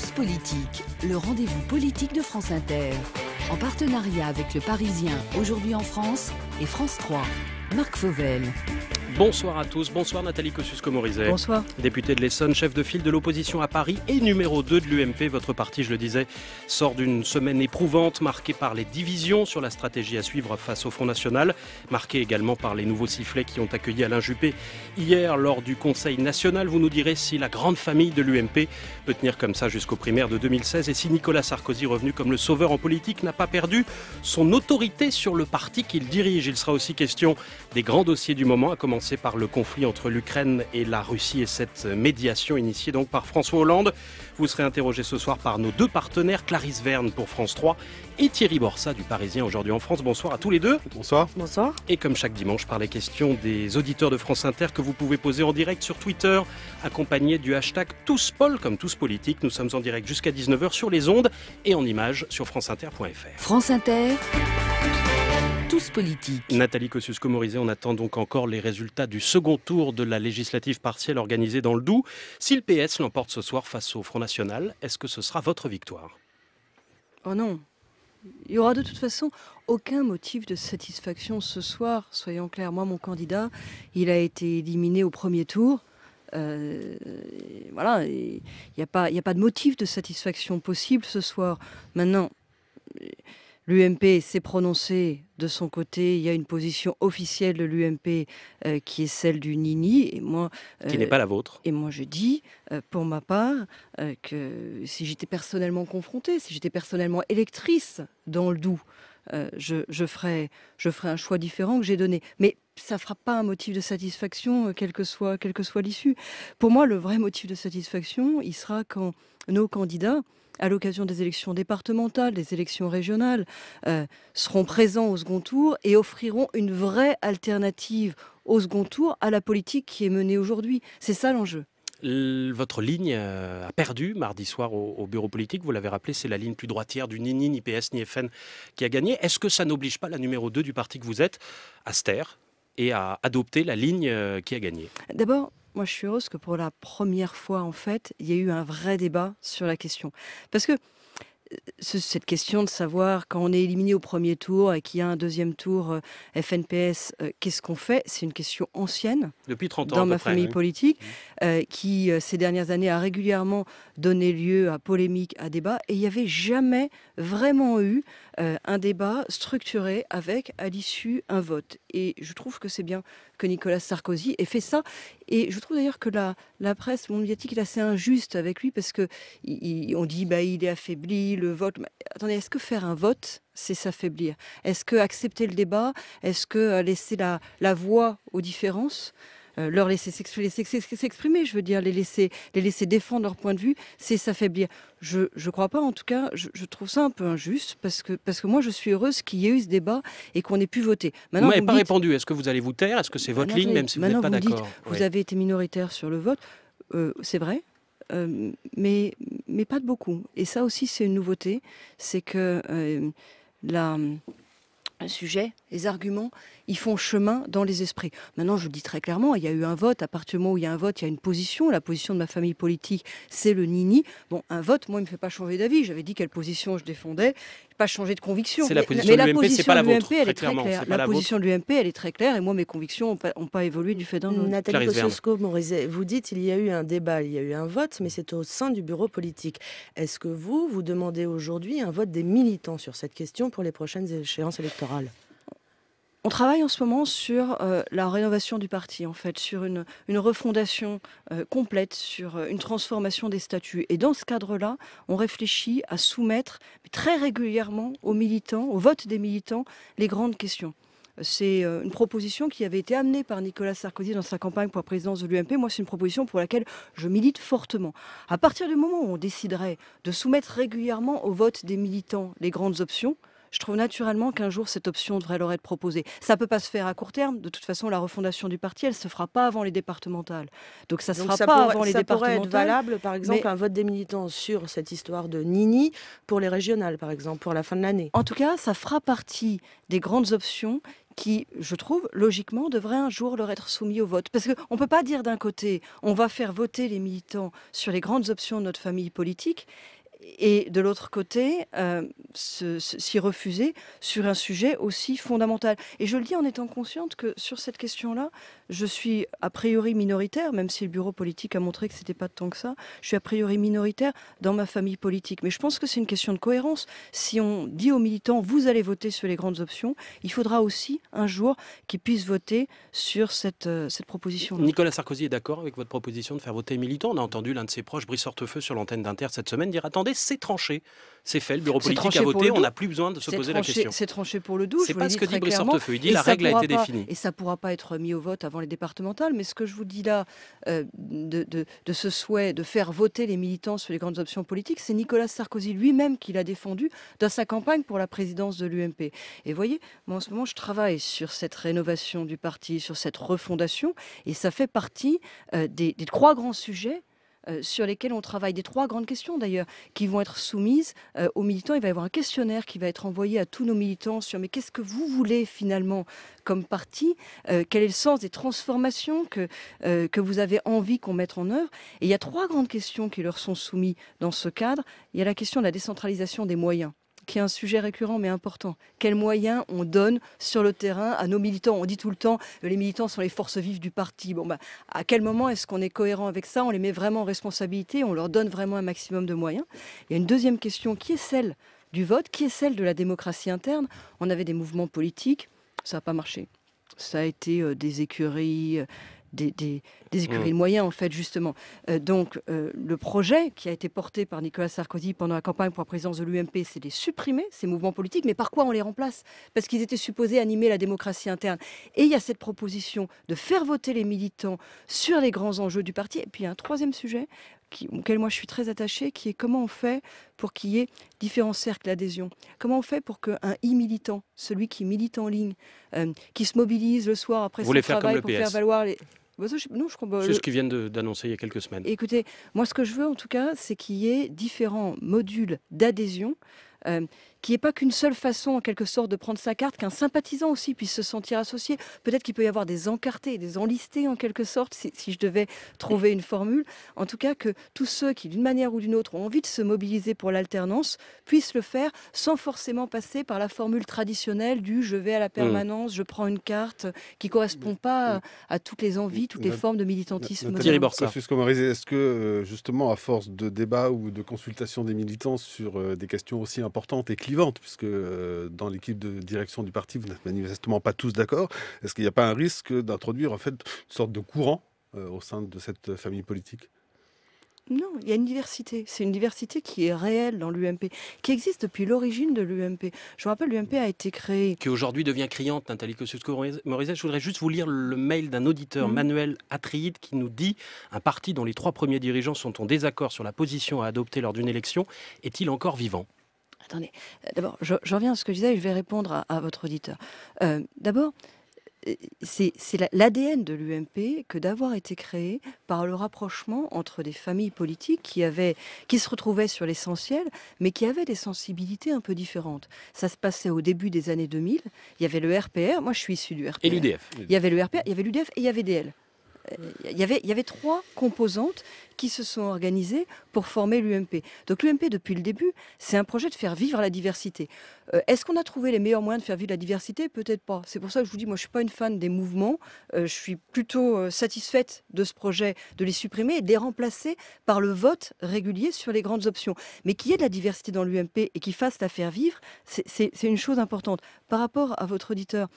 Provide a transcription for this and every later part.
Tous politiques, le rendez-vous politique de France Inter. En partenariat avec Le Parisien, aujourd'hui en France, et France 3. Marc Fauvel. Bonsoir à tous, bonsoir Nathalie Kosciusko-Morizet. Députée de l'Essonne, chef de file de l'opposition à Paris et numéro 2 de l'UMP, votre parti, je le disais, sort d'une semaine éprouvante marquée par les divisions sur la stratégie à suivre face au Front National, marquée également par les nouveaux sifflets qui ont accueilli Alain Juppé hier lors du Conseil National. Vous nous direz si la grande famille de l'UMP peut tenir comme ça jusqu'aux primaires de 2016 et si Nicolas Sarkozy, revenu comme le sauveur en politique, n'a pas perdu son autorité sur le parti qu'il dirige. Il sera aussi question des grands dossiers du moment, à commencer par le conflit entre l'Ukraine et la Russie et cette médiation initiée donc par François Hollande. Vous serez interrogé ce soir par nos deux partenaires, Clarisse Verne pour France 3 et Thierry Borsa du Parisien aujourd'hui en France. Bonsoir à tous les deux. Bonsoir. Bonsoir. Et comme chaque dimanche, par les questions des auditeurs de France Inter que vous pouvez poser en direct sur Twitter, accompagné du hashtag Tous comme tous politiques. Nous sommes en direct jusqu'à 19h sur les ondes et en images sur franceinter.fr. France Inter. Nathalie Kosciusko-Morizet, on attend donc encore les résultats du second tour de la législative partielle organisée dans le Doubs. Si le PS l'emporte ce soir face au Front National, est-ce que ce sera votre victoire Oh non, il n'y aura de toute façon aucun motif de satisfaction ce soir, soyons clairs. Moi, mon candidat, il a été éliminé au premier tour. Euh, voilà, il n'y a, a, pas de motif de satisfaction possible ce soir. Maintenant, L'UMP s'est prononcé de son côté. Il y a une position officielle de l'UMP euh, qui est celle du Nini. Et moi, qui n'est pas la vôtre. Euh, et moi, je dis, euh, pour ma part, que si j'étais personnellement confrontée, si j'étais personnellement électrice dans le Doubs, je, je, ferais, je un choix différent que j'ai donné. Mais ça ne fera pas un motif de satisfaction, quelle que soit, quelle que soit l'issue. Pour moi, le vrai motif de satisfaction, il sera quand nos candidats à l'occasion des élections départementales, des élections régionales, euh, seront présents au second tour et offriront une vraie alternative au second tour à la politique qui est menée aujourd'hui. C'est ça l'enjeu votre ligne euh, a perdu mardi soir au, bureau politique. Vous l'avez rappelé, c'est la ligne plus droitière du ni, ni, ni PS, ni FN qui a gagné. Est-ce que ça n'oblige pas la numéro 2 du parti que vous êtes à se taire et à adopter la ligne euh, qui a gagné D'abord, moi, je suis heureuse que pour la première fois, en fait, il y ait eu un vrai débat sur la question. Parce que euh, cette question de savoir quand on est éliminé au premier tour et qu'il y a un deuxième tour euh, FNPS, euh, qu'est-ce qu'on fait C'est une question ancienne. Dans ma famille politique, mmh. qui ces dernières années a régulièrement donné lieu à polémiques, à débats, et il n'y avait jamais vraiment eu euh, un débat structuré avec, à l'issue, un vote. Et je trouve que c'est bien que Nicolas Sarkozy ait fait ça. Et je trouve d'ailleurs que la, la presse, mon est assez injuste avec lui parce que dit bah, il est affaibli, le vote. Mais, attendez, est-ce que faire un vote, c'est s'affaiblir Est-ce que accepter le débat Est-ce que euh, laisser la, la voix aux différences euh, leur laisser s'exprimer, je veux dire, les laisser, les laisser défendre leur point de vue, c'est s'affaiblir. Je ne crois pas, en tout cas, je, trouve ça un peu injuste parce que, parce que moi, je suis heureuse qu'il y ait eu ce débat et qu'on ait pu voter. Maintenant, vous n'avez pas répondu. Est-ce que vous allez vous taire Est-ce que c'est votre ligne, même si vous n'êtes pas d'accord Vous avez été minoritaire sur le vote. Euh, c'est vrai, euh, mais, mais pas de beaucoup. Et ça aussi, c'est une nouveauté. C'est que la, le sujet, les arguments ils font chemin dans les esprits. Maintenant, je le dis très clairement, il y a eu un vote. À partir du moment où il y a un vote, il y a une position. La position de ma famille politique, c'est le nini. Bon, un vote, moi, il ne me fait pas changer d'avis. J'avais dit quelle position je défendais, pas changer de conviction. C'est la position de l'UMP, c'est pas la vôtre. Elle est très claire. La, position de l'UMP, elle est très claire. Et moi, mes convictions n'ont pas, évolué du fait d'un vote. Nathalie kosciusko vous dites il y a eu un débat, il y a eu un vote, mais c'est au sein du bureau politique. Est-ce que vous, vous demandez aujourd'hui un vote des militants sur cette question pour les prochaines échéances électorales on travaille en ce moment sur euh, la rénovation du parti, en fait, sur une, refondation euh, complète, sur euh, une transformation des statuts. Et dans ce cadre-là, on réfléchit à soumettre très régulièrement aux militants, au vote des militants, les grandes questions. C'est une proposition qui avait été amenée par Nicolas Sarkozy dans sa campagne pour la présidence de l'UMP. Moi, c'est une proposition pour laquelle je milite fortement. À partir du moment où on déciderait de soumettre régulièrement au vote des militants les grandes options, je trouve naturellement qu'un jour cette option devrait leur être proposée. Ça ne peut pas se faire à court terme. De toute façon, la refondation du parti, elle ne se fera pas avant les départementales. Donc ça ne se pas avant les ça départementales. Pourrait valable, par exemple, un vote des militants sur cette histoire de Nini pour les régionales, par exemple, pour la fin de l'année. En tout cas, ça fera partie des grandes options qui, je trouve, logiquement, devraient un jour leur être soumis au vote. Parce qu'on ne peut pas dire d'un côté, on va faire voter les militants sur les grandes options de notre famille politique, et de l'autre côté, euh, s'y refuser sur un sujet aussi fondamental. Et je le dis en étant consciente que sur cette question-là, je suis a priori minoritaire, même si le bureau politique a montré que ce n'était pas tant que ça, je suis a priori minoritaire dans ma famille politique. Mais je pense que c'est une question de cohérence. Si on dit aux militants, vous allez voter sur les grandes options, il faudra aussi un jour qu'ils puissent voter sur cette, euh, cette proposition-là. Nicolas Sarkozy est d'accord avec votre proposition de faire voter les militants. On a entendu l'un de ses proches, Brice feu sur l'antenne d'Inter cette semaine, dire attendez, c'est tranché. C'est fait, le bureau politique a voté, on n'a plus besoin de se poser la question. C'est tranché pour le doux. C'est pas ce que dit Brice Hortefeux. Il dit la règle a été définie. Et ça ne pourra pas être mis au vote avant les départementales. Mais ce que je vous dis là, euh, de, ce souhait de faire voter les militants sur les grandes options politiques, c'est Nicolas Sarkozy lui-même qui l'a défendu dans sa campagne pour la présidence de l'UMP. Et vous voyez, moi en ce moment, je travaille sur cette rénovation du parti, sur cette refondation. Et ça fait partie euh, des trois grands sujets euh, sur lesquelles on travaille, des trois grandes questions d'ailleurs, qui vont être soumises euh, aux militants. Il va y avoir un questionnaire qui va être envoyé à tous nos militants sur mais qu'est-ce que vous voulez finalement comme parti euh, Quel est le sens des transformations que, que vous avez envie qu'on mette en œuvre Et il y a trois grandes questions qui leur sont soumises dans ce cadre. Il y a la question de la décentralisation des moyens qui est un sujet récurrent mais important. Quels moyens on donne sur le terrain à nos militants On dit tout le temps, que euh, les militants sont les forces vives du parti. Bon, bah, à quel moment est-ce qu'on est cohérent avec ça On les met vraiment en responsabilité, on leur donne vraiment un maximum de moyens. Il y a une deuxième question qui est celle du vote, qui est celle de la démocratie interne. On avait des mouvements politiques, ça n'a pas marché. Ça a été euh, des écuries, euh, des, mm. écuries de moyens, en fait, justement. Euh, donc, euh, le projet qui a été porté par Nicolas Sarkozy pendant la campagne pour la présidence de l'UMP, c'est de supprimer, ces mouvements politiques. Mais par quoi on les remplace Parce qu'ils étaient supposés animer la démocratie interne. Et il y a cette proposition de faire voter les militants sur les grands enjeux du parti. Et puis, il y a un troisième sujet auquel moi je suis très attachée, qui est comment on fait pour qu'il y ait différents cercles d'adhésion Comment on fait pour qu'un e-militant, celui qui milite en ligne, euh, qui se mobilise le soir après son travail pour faire valoir les... Bah, c'est ce qu'ils viennent d'annoncer il y a quelques semaines. Écoutez, moi, ce que je veux, en tout cas, c'est qu'il y ait différents modules d'adhésion. Euh, qu'il n'y ait pas qu'une seule façon, en quelque sorte, de prendre sa carte, qu'un sympathisant aussi puisse se sentir associé. Peut-être qu'il peut y avoir des encartés, des enlistés, en quelque sorte, si, je devais trouver une formule. En tout cas, que tous ceux qui, d'une manière ou d'une autre, ont envie de se mobiliser pour l'alternance, puissent le faire sans forcément passer par la formule traditionnelle du je vais à la mm. permanence, je prends une carte, qui correspond pas mm. à, toutes les envies, toutes les formes de militantisme. Est-ce que euh, justement, à force de débats ou de consultations des militants sur euh, des questions aussi importantes et clés puisque euh, dans l'équipe de direction du parti, vous n'êtes manifestement pas tous d'accord. Est-ce qu'il n'y a pas un risque d'introduire en fait une sorte de courant euh, au sein de cette famille politique non, il y a une diversité. C'est une diversité qui est réelle dans l'UMP, qui existe depuis l'origine de l'UMP. Je vous rappelle, l'UMP a été créée. Qui aujourd'hui devient criante, Nathalie Kosciusko-Morizet. Je voudrais juste vous lire le mail d'un auditeur, mhm. Manuel Atriide, qui nous dit Un parti dont les trois premiers dirigeants sont en désaccord sur la position à adopter lors d'une élection est-il encore vivant Attendez, euh, d'abord, je, je, reviens à ce que je disais et je vais répondre à, votre auditeur. Euh, d'abord, euh, c'est l'ADN de l'UMP que d'avoir été créé par le rapprochement entre des familles politiques qui, avaient, qui se retrouvaient sur l'essentiel, mais qui avaient des sensibilités un peu différentes. Ça se passait au début des années 2000. Il y avait le RPR, moi je suis issu du RPR. Et l'UDF. Il y avait le RPR, il y avait l'UDF et il y avait DL. Euh, il y avait, trois composantes qui se sont organisées pour former l'UMP. Donc l'UMP, depuis le début, c'est un projet de faire vivre la diversité. Euh, est-ce qu'on a trouvé les meilleurs moyens de faire vivre la diversité Peut-être pas. C'est pour ça que je vous dis, moi, je ne suis pas une fan des mouvements. Euh, je suis plutôt satisfaite de ce projet, de les supprimer et de les remplacer par le vote régulier sur les grandes options. Mais qu'il y ait de la diversité dans l'UMP et qui fasse la faire vivre, c'est une chose importante. Par rapport à votre auditeur,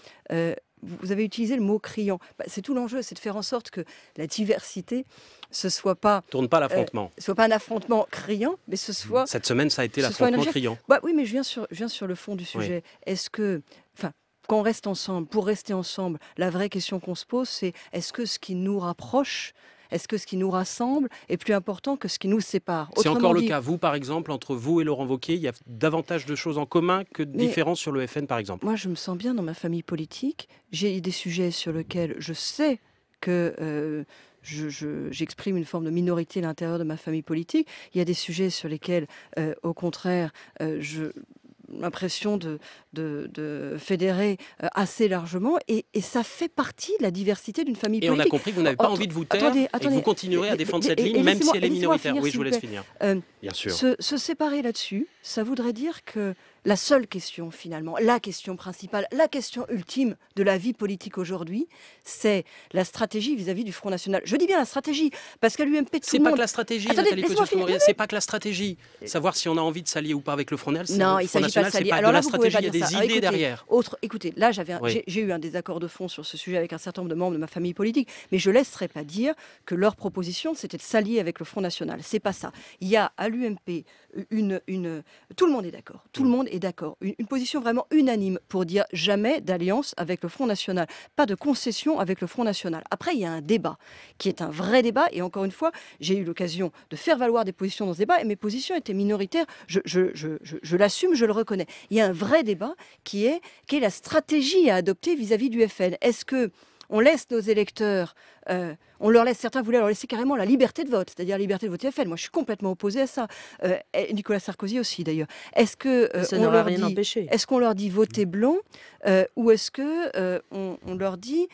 vous avez utilisé le mot criant. Bah, c'est tout l'enjeu, c'est de faire en sorte que la diversité ce soit pas tourne pas euh, l'affrontement, ce soit pas un affrontement criant, mais ce soit cette semaine ça a été l'affrontement criant. Bah oui, mais je viens sur viens sur le fond du sujet. Est-ce que enfin quand on reste ensemble, pour rester ensemble, la vraie question qu'on se pose, c'est est-ce que ce qui nous rapproche, est-ce que ce qui nous rassemble est plus important que ce qui nous sépare C'est encore le cas. Vous, par exemple, entre vous et Laurent Wauquiez, il y a davantage de choses en commun que de différences sur le FN, par exemple. Moi, je me sens bien dans ma famille politique. J'ai des sujets sur lesquels je sais que... Euh, j'exprime une forme de minorité à l'intérieur de ma famille politique. Il y a des sujets sur lesquels, euh, au contraire, euh, je, l'impression de, de, fédérer euh, assez largement. Et, ça fait partie de la diversité d'une famille politique. Et on a compris que vous n'avez pas oh, envie de vous taire et vous continuerez à défendre cette ligne, même si elle est minoritaire. oui, je vous laisse finir. Bien euh, sûr. Se, se séparer là-dessus, ça voudrait dire que la seule question finalement, la question principale, la question ultime de la vie politique aujourd'hui, c'est la stratégie vis-à-vis du Front National. Je dis bien la stratégie, parce qu'à l'UMP, tout le monde... C'est pas que la stratégie, Attendez, c'est pas que la stratégie. Savoir si on a envie de s'allier ou pas avec le Front National, non, il pas de Alors la stratégie, il y a des idées derrière. Autre, écoutez, là, j'ai eu un désaccord de fond sur ce sujet avec un certain nombre de membres de ma famille politique, mais je laisserai pas dire que leur proposition, c'était de s'allier avec le Front National. C'est pas ça. Il y a à l'UMP une, une, tout le monde est d'accord. Tout le mm. monde est d'accord. Une, position vraiment unanime pour dire jamais d'alliance avec le Front National, pas de concession avec le Front National. Après, il y a un débat qui est un vrai débat. Et encore une fois, j'ai eu l'occasion de faire valoir des positions dans ce débat et mes positions étaient minoritaires. Je, je, l'assume, je le reconnais. Il y a un vrai débat qui est, la stratégie à adopter vis-à-vis -vis du FN. Est-ce que on laisse nos électeurs euh, on leur laisse, certains voulaient leur laisser carrément la liberté de vote, c'est-à-dire la liberté de voter FN. Moi, je suis complètement opposée à ça. Euh, Nicolas Sarkozy aussi, d'ailleurs. Est-ce que euh, on est qu'on leur dit voter blanc ou est-ce que on, leur dit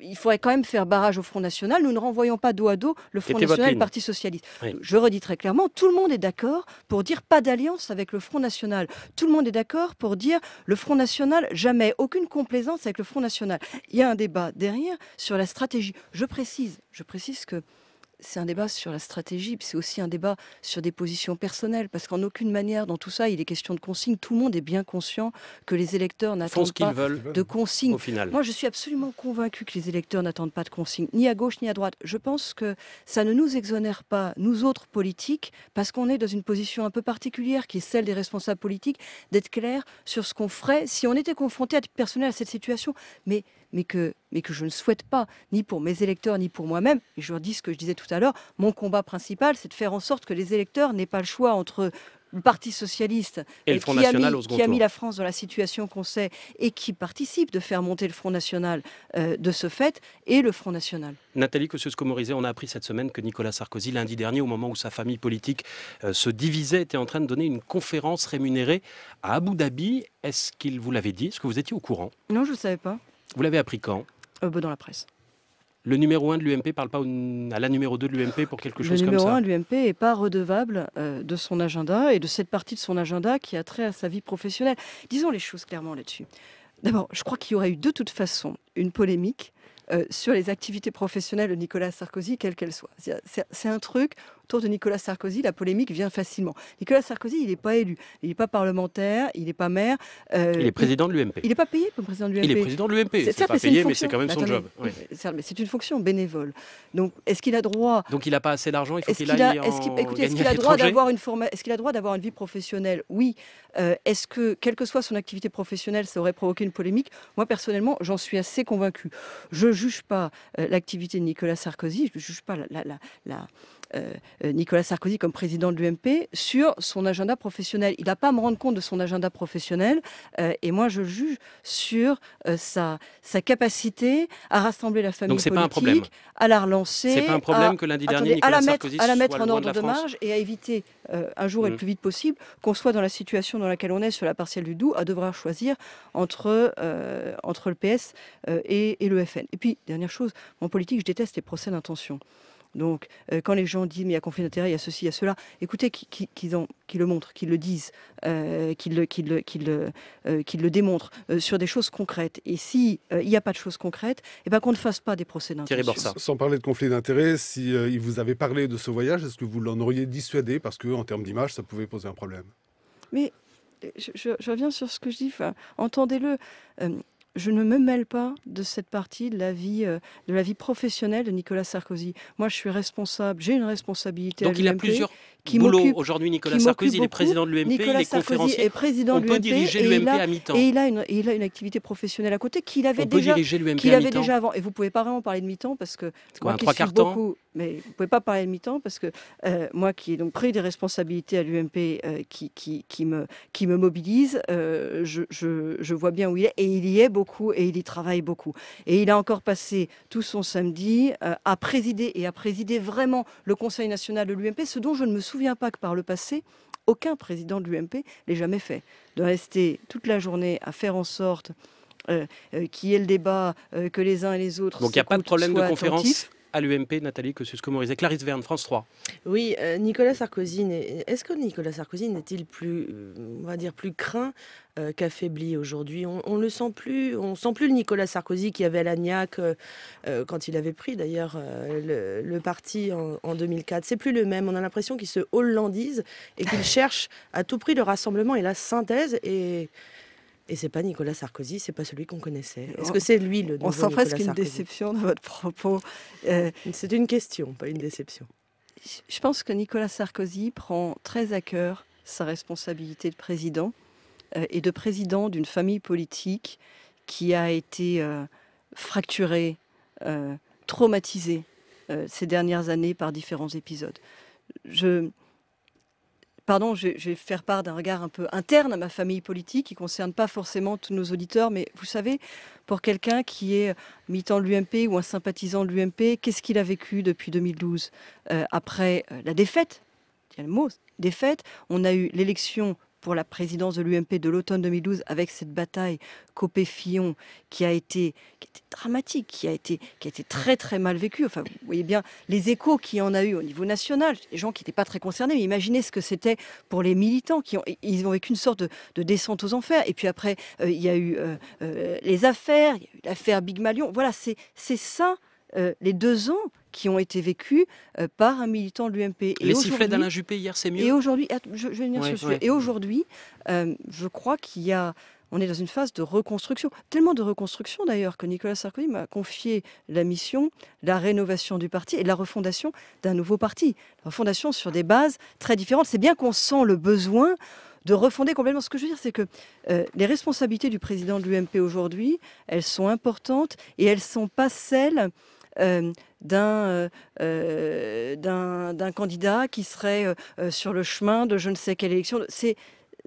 il faudrait quand même faire barrage au Front National Nous ne renvoyons pas dos à dos le Front National et le Parti Socialiste. Je redis très clairement, tout le monde est d'accord pour dire pas d'alliance avec le Front National. Tout le monde est d'accord pour dire le Front National jamais, aucune complaisance avec le Front National. Il y a un débat derrière sur la stratégie. Je précise, je précise que c'est un débat sur la stratégie, puis c'est aussi un débat sur des positions personnelles, parce qu'en aucune manière, dans tout ça, il est question de consignes. Tout le monde est bien conscient que les électeurs n'attendent pas de consignes. Moi, je suis absolument convaincu que les électeurs n'attendent pas de consignes, ni à gauche ni à droite. Je pense que ça ne nous exonère pas, nous autres politiques, parce qu'on est dans une position un peu particulière, qui est celle des responsables politiques, d'être clairs sur ce qu'on ferait si on était confronté à personnel à cette situation. Mais mais que, mais que je ne souhaite pas, ni pour mes électeurs, ni pour moi-même. Et je redis ce que je disais tout à l'heure, mon combat principal, c'est de faire en sorte que les électeurs n'aient pas le choix entre le Parti socialiste et le Front qui, a mis, qui a mis la France dans la situation qu'on sait et qui participe de faire monter le Front national euh, de ce fait et le Front national. Nathalie Kosciusko-Morizet, on a appris cette semaine que Nicolas Sarkozy, lundi dernier, au moment où sa famille politique euh, se divisait, était en train de donner une conférence rémunérée à Abu Dhabi. Est-ce qu'il vous l'avait dit Est-ce que vous étiez au courant Non, je ne savais pas. Vous l'avez appris quand euh, bah, Dans la presse. Le numéro 1 de l'UMP parle pas à la numéro 2 de l'UMP pour quelque chose comme ça. Le numéro 1 de l'UMP n'est pas redevable euh, de son agenda et de cette partie de son agenda qui a trait à sa vie professionnelle. Disons les choses clairement là-dessus. D'abord, je crois qu'il y aurait eu de toute façon une polémique euh, sur les activités professionnelles de Nicolas Sarkozy, quelles qu'elles soient. C'est un truc Autour de Nicolas Sarkozy, la polémique vient facilement. Nicolas Sarkozy, il n'est pas élu, il n'est pas parlementaire, il n'est pas maire. Euh, il est président de l'UMP. Il n'est pas payé comme président de l'UMP. Il est président de l'UMP. C'est pas payé, mais c'est quand même son job. C'est une fonction bénévole. Donc, est-ce qu'il a droit Donc, il n'a pas assez d'argent. Il faut qu'il aille. Est-ce qu'il a droit d'avoir une Est-ce qu'il a droit d'avoir une vie professionnelle Oui. Euh, est-ce que, quelle que soit son activité professionnelle, ça aurait provoqué une polémique Moi, personnellement, j'en suis assez convaincu. Je juge pas euh, l'activité de Nicolas Sarkozy. Je juge pas la euh, euh, Nicolas Sarkozy comme président de l'UMP sur son agenda professionnel. Il n'a pas à me rendre compte de son agenda professionnel euh, et moi je le juge sur sa, capacité à rassembler la famille politique, à la relancer. C'est pas un problème à, que lundi dernier, à la mettre, en ordre de, marge et à éviter un jour et le mm. plus vite possible qu'on soit dans la situation dans laquelle on est sur la partielle du Doubs à devoir choisir entre, entre le PS et, le FN. Et puis, dernière chose, en politique, je déteste les procès d'intention. Donc, euh, quand les gens disent, mais il y a conflit d'intérêt, il y a ceci, il y a cela, écoutez, qu'ils qui, le montrent, qu'ils le disent, euh, qu'ils le, qu euh, le, démontrent sur des choses concrètes. Et s'il il n'y a pas de choses concrètes, eh ben, qu'on ne fasse pas des procès d'intention. Sans parler de conflit d'intérêt, si il vous avait parlé de ce voyage, est-ce que vous l'en auriez dissuadé Parce qu'en termes d'image, ça pouvait poser un problème. Mais je, reviens sur ce que je dis, entendez-le je ne me mêle pas de cette partie de la vie, euh, de la vie professionnelle de Nicolas Sarkozy. Moi, je suis responsable, j'ai une responsabilité. Donc il a plusieurs qui Aujourd'hui, Nicolas Sarkozy il est président de l'UMP, il est conférencier. président on peut diriger l'UMP à mi-temps. Et il a, une, il a une activité professionnelle à côté qu'il avait, déjà, avait déjà avant. Et vous pouvez pas vraiment parler de mi-temps parce que moi qui beaucoup, mais vous pouvez pas parler de mi-temps parce que euh, moi qui ai donc pris des responsabilités à l'UMP euh, qui, qui, me, qui me mobilise, euh, je, je, vois bien où il est et il y est beaucoup et il y travaille beaucoup. Et il a encore passé tout son samedi à présider et à présider vraiment le Conseil national de l'UMP, ce dont je ne me ne souviens pas que par le passé, aucun président de l'UMP l'ait jamais fait. De rester toute la journée à faire en sorte euh, euh, qu'il y ait le débat, euh, que les uns et les autres. Donc il n'y a pas de problème de conférence à l'UMP, Nathalie Kosciusko-Morizet. Clarisse Verne, France 3. Oui, euh, Nicolas Sarkozy, est-ce que Nicolas Sarkozy n'est-il plus, euh, on va dire, plus craint euh, qu'affaibli aujourd'hui on, le sent plus, on sent plus le Nicolas Sarkozy qui avait à l'agnac quand il avait pris d'ailleurs le, parti en, en 2004. C'est plus le même, on a l'impression qu'il se hollandise et qu'il cherche à tout prix le rassemblement et la synthèse et... Et c'est pas Nicolas Sarkozy, c'est pas celui qu'on connaissait. Est-ce que c'est lui le nouveau On sent presque une déception dans votre propos. Euh, c'est une question, pas une déception. Je pense que Nicolas Sarkozy prend très à cœur sa responsabilité de président euh, et de président d'une famille politique qui a été euh, fracturée, traumatisée ces dernières années par différents épisodes. Je, pardon, je, vais faire part d'un regard un peu interne à ma famille politique qui ne concerne pas forcément tous nos auditeurs, mais vous savez, pour quelqu'un qui est militant de l'UMP ou un sympathisant de l'UMP, qu'est-ce qu'il a vécu depuis 2012 euh, Après euh, la défaite, le mot, défaite, on a eu l'élection pour la présidence de l'UMP de l'automne 2012 avec cette bataille Copé-Fillon qui a été qui dramatique, qui a été qui a été très très mal vécue. Enfin, vous voyez bien les échos qu'il y en a eu au niveau national, les gens qui n'étaient pas très concernés, mais imaginez ce que c'était pour les militants qui ont ils ont vécu une sorte de, descente aux enfers. Et puis après, euh, il y a eu euh, euh, les affaires, il eu l'affaire Big Malion. Voilà, c'est c'est ça euh, les deux ans qui ont été vécus euh, par un militant de l'UMP. Les sifflets d'Alain Juppé hier, c'est mieux. Et aujourd'hui, je, Et aujourd'hui, euh, je crois qu'il y a on est dans une phase de reconstruction, tellement de reconstruction d'ailleurs que Nicolas Sarkozy m'a confié la mission, la rénovation du parti et la refondation d'un nouveau parti. La refondation sur des bases très différentes. C'est bien qu'on sent le besoin de refonder complètement. Ce que je veux dire, c'est que les responsabilités du président de l'UMP aujourd'hui, elles sont importantes et elles ne sont pas celles euh, euh, euh, d'un candidat qui serait sur le chemin de je ne sais quelle élection. C'est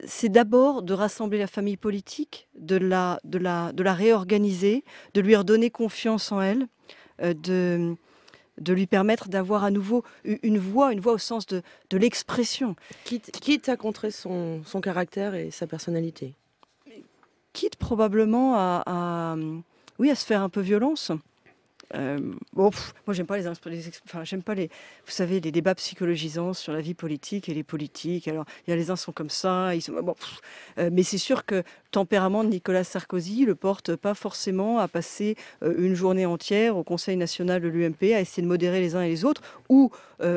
c'est d'abord de rassembler la famille politique, de la, de, la, de la réorganiser, de lui redonner confiance en elle, de, de lui permettre d'avoir à nouveau une voix, une voix au sens de, de l'expression. Quitte, à contrer son, son, caractère et sa personnalité. Quitte probablement à, oui, à se faire un peu violence. Euh, moi, j'aime pas les, j'aime pas les, vous savez, les débats psychologisants sur la vie politique et les politiques. Alors, il y les uns sont comme ça, euh, mais c'est sûr que le tempérament de Nicolas Sarkozy le porte pas forcément à passer euh, une journée entière au Conseil national de l'UMP à essayer de modérer les uns et les autres, ou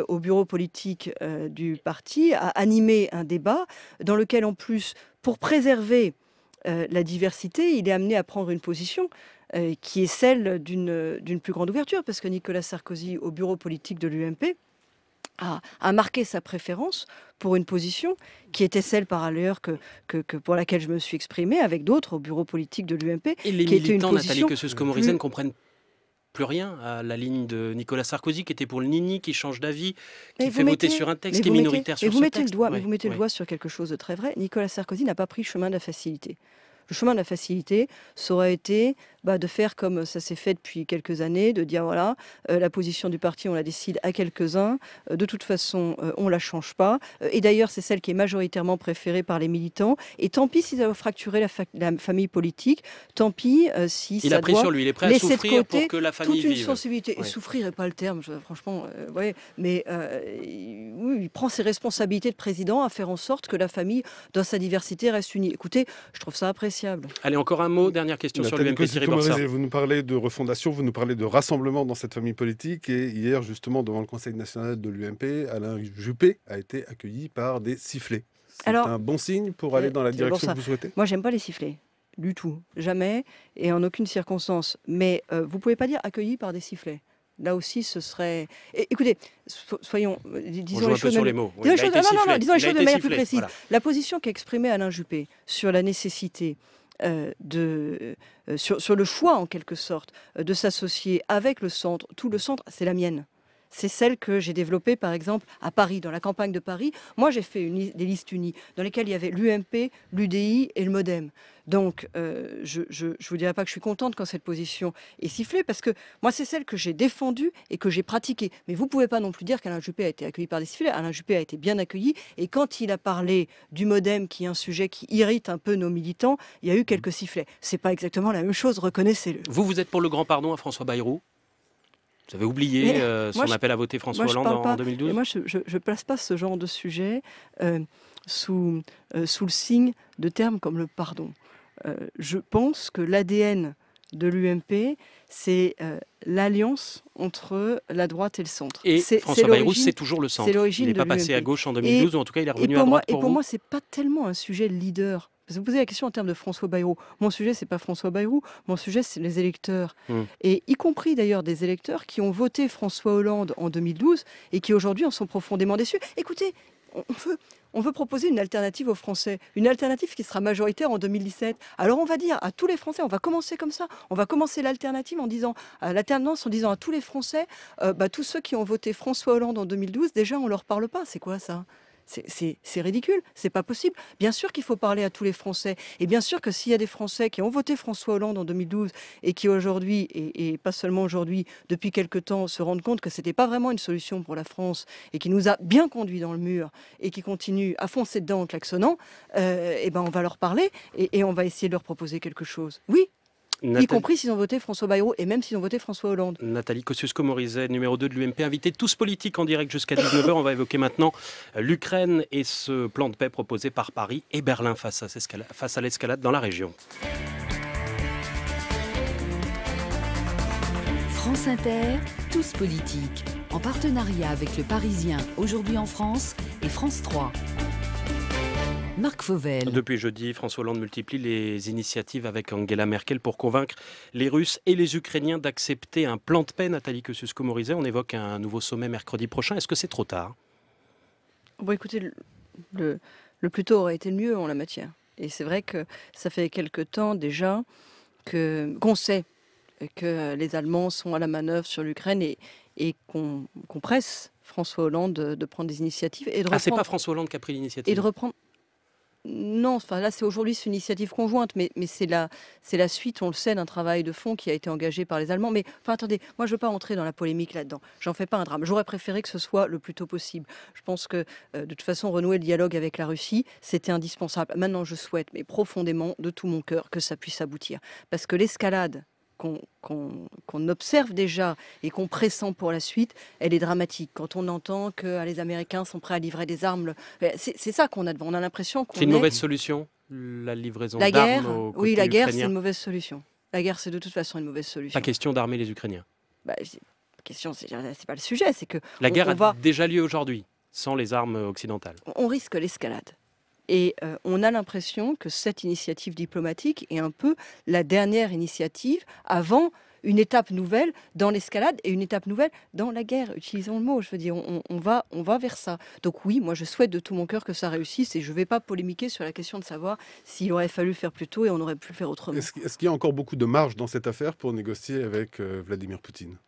au bureau politique du parti à animer un débat dans lequel, en plus, pour préserver la diversité, il est amené à prendre une position. Euh, qui est celle d'une plus grande ouverture, parce que Nicolas Sarkozy, au bureau politique de l'UMP, a, a, marqué sa préférence pour une position qui était celle par ailleurs que, que, pour laquelle je me suis exprimée avec d'autres au bureau politique de l'UMP. Et les qui militants, était une position Nathalie mm. comprennent plus rien à la ligne de Nicolas Sarkozy qui était pour le Nini, qui change d'avis, qui fait mettez, voter sur un texte qui est minoritaire sur vous mettez Le doigt, mais vous mettez le doigt sur quelque chose de très vrai. Nicolas Sarkozy n'a pas pris le chemin de la facilité. Le chemin de la facilité, ça aurait été bah, de faire comme ça s'est fait depuis quelques années, de dire voilà, euh, la position du parti, on la décide à quelques-uns, euh, de toute façon, on euh, on la change pas. et d'ailleurs, c'est celle qui est majoritairement préférée par les militants. Et tant pis si ça va fracturer la, famille politique, tant pis si il ça a pris sur lui, il est prêt à souffrir pour que la famille toute une sensibilité. Et souffrir n'est pas le terme, franchement, mais il, prend ses responsabilités de président à faire en sorte que la famille, dans sa diversité, reste unie. Écoutez, je trouve ça appréciable. Allez, encore un mot, dernière question sur le MPC vous nous parlez de refondation, vous nous parlez de rassemblement dans cette famille politique. Et hier, justement, devant le Conseil national de l'UMP, Alain Juppé a été accueilli par des sifflets. C'est un bon signe pour aller dans la euh, direction que vous souhaitez Moi, j'aime pas les sifflets du tout, jamais et en aucune circonstance. Mais vous euh, vous pouvez pas dire accueilli par des sifflets. Là aussi, ce serait. écoutez, soyons, euh, disons les choses. disons les choses, de manière plus précise. La position qu'a exprimée Alain Juppé sur la nécessité euh, de, euh, sur, sur le choix, en quelque sorte, euh, de s'associer avec le centre. Tout le centre, c'est la mienne c'est celle que j'ai développée, par exemple, à Paris, dans la campagne de Paris. Moi, j'ai fait une, des listes unies dans lesquelles il y avait l'UMP, l'UDI et le Modem. Donc, euh, je ne vous dirais pas que je suis contente quand cette position est sifflée, parce que moi, c'est celle que j'ai défendue et que j'ai pratiquée. Mais vous pouvez pas non plus dire qu'Alain Juppé a été accueilli par des sifflets. Alain Juppé a été bien accueilli. Et quand il a parlé du modem, qui est un sujet qui irrite un peu nos militants, il y a eu quelques sifflets. C'est pas exactement la même chose, reconnaissez-le. Vous, vous êtes pour le grand pardon à François Bayrou vous avez oublié euh, son appel à voter François Hollande en, 2012 Moi, je ne place pas ce genre de sujet euh, sous, euh, sous le signe de termes comme le pardon. je pense que l'ADN de l'UMP, c'est l'alliance entre la droite et le centre. Et François Bayrou, c'est toujours le centre. il n'est pas passé à gauche en 2012, ou en tout cas, il est revenu à droite moi, Et pour moi, ce n'est pas tellement un sujet leader vous posez la question en termes de François Bayrou. Mon sujet, c'est pas François Bayrou. Mon sujet, c'est les électeurs. Mm. Et y compris d'ailleurs des électeurs qui ont voté François Hollande en 2012 et qui aujourd'hui en sont profondément déçus. Écoutez, on veut, proposer une alternative aux Français, une alternative qui sera majoritaire en 2017. Alors on va dire à tous les Français, on va commencer comme ça, on va commencer l'alternative en disant, euh, l'alternance en disant à tous les Français, euh, bah, tous ceux qui ont voté François Hollande en 2012, déjà on leur parle pas. C'est quoi ça c'est ridicule, c'est pas possible. Bien sûr qu'il faut parler à tous les Français. Et bien sûr que s'il y a des Français qui ont voté François Hollande en 2012 et qui aujourd'hui, et, pas seulement aujourd'hui, depuis quelque temps, se rendent compte que c'était pas vraiment une solution pour la France et qui nous a bien conduit dans le mur et qui continue à foncer dedans en klaxonnant, euh, eh ben on va leur parler et, et on va essayer de leur proposer quelque chose. Oui, y compris s'ils ont voté François Bayrou et même s'ils ont voté François Hollande. Nathalie Kosciusko-Morizet, numéro 2 de l'UMP, invité tous politiques en direct jusqu'à 19h. On va évoquer maintenant euh, l'Ukraine et ce plan de paix proposé par Paris et Berlin face à l'escalade dans la région. France Inter, tous politiques, en partenariat avec le Parisien, aujourd'hui en France et France 3. Marc Fauvel. Depuis jeudi, François Hollande multiplie les initiatives avec Angela Merkel pour convaincre les Russes et les Ukrainiens d'accepter un plan de paix. Nathalie Kosciusko-Morizet, on évoque un nouveau sommet mercredi prochain. Est-ce que c'est trop tard Bon, écoutez, le, plus tôt aurait été le mieux en la matière. Et c'est vrai que ça fait quelque temps déjà que qu'on sait que les Allemands sont à la manœuvre sur l'Ukraine et, et qu'on presse François Hollande de, prendre des initiatives et de reprendre, ah, c'est pas François Hollande qui a pris l'initiative non, enfin là c'est aujourd'hui une initiative conjointe, mais, c'est la c'est la suite, on le sait, d'un travail de fond qui a été engagé par les Allemands. Mais enfin attendez, moi je veux pas entrer dans la polémique là-dedans. J'en fais pas un drame. J'aurais préféré que ce soit le plus tôt possible. Je pense que euh, de toute façon renouer le dialogue avec la Russie, c'était indispensable. Maintenant, je souhaite, mais profondément, de tout mon cœur, que ça puisse aboutir, parce que l'escalade qu'on observe déjà et qu'on pressent pour la suite, elle est dramatique. Quand on entend que ah, les Américains sont prêts à livrer des armes, eh, c'est ça qu'on a devant. On a l'impression qu'on. C'est une mauvaise solution, la livraison d'armes. La guerre, oui, la guerre, c'est une mauvaise solution. La guerre, c'est de toute façon une mauvaise solution. La question d'armer les Ukrainiens. Bah, question, c'est pas le sujet, c'est que la guerre a déjà lieu aujourd'hui sans les armes occidentales. On risque l'escalade. Et euh, on a l'impression que cette initiative diplomatique est un peu la dernière initiative avant une étape nouvelle dans l'escalade et une étape nouvelle dans la guerre. Utilisons le mot, je veux dire, on, va, on va vers ça. Donc oui, moi je souhaite de tout mon cœur que ça réussisse et je ne vais pas polémiquer sur la question de savoir s'il aurait fallu faire plus tôt et on aurait pu le faire autrement. Est-ce qu'il y a encore beaucoup de marge dans cette affaire pour négocier avec euh, Vladimir Poutine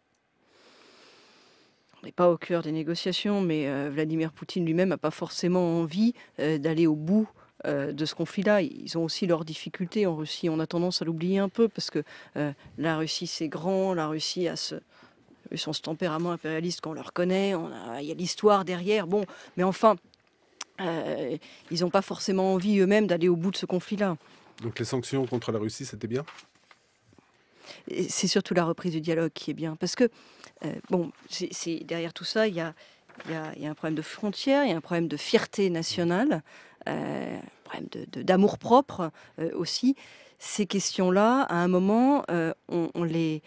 on n'est pas au cœur des négociations, mais euh, Vladimir Poutine lui-même n'a pas forcément envie euh, d'aller au bout euh, de ce conflit-là. Ils ont aussi leurs difficultés en Russie. On a tendance à l'oublier un peu parce que la Russie, c'est grand, la Russie a ce, son tempérament impérialiste qu'on leur connaît, il y a l'histoire derrière. Bon, mais enfin, ils n'ont pas forcément envie eux-mêmes d'aller au bout de ce conflit-là. Donc les sanctions contre la Russie, c'était bien c'est surtout la reprise du dialogue qui est bien. Parce que, euh, bon, derrière tout ça, il y a, un problème de frontières, il y a un problème de fierté nationale, euh, un problème d'amour-propre euh, aussi. Ces questions-là, à un moment, on, les...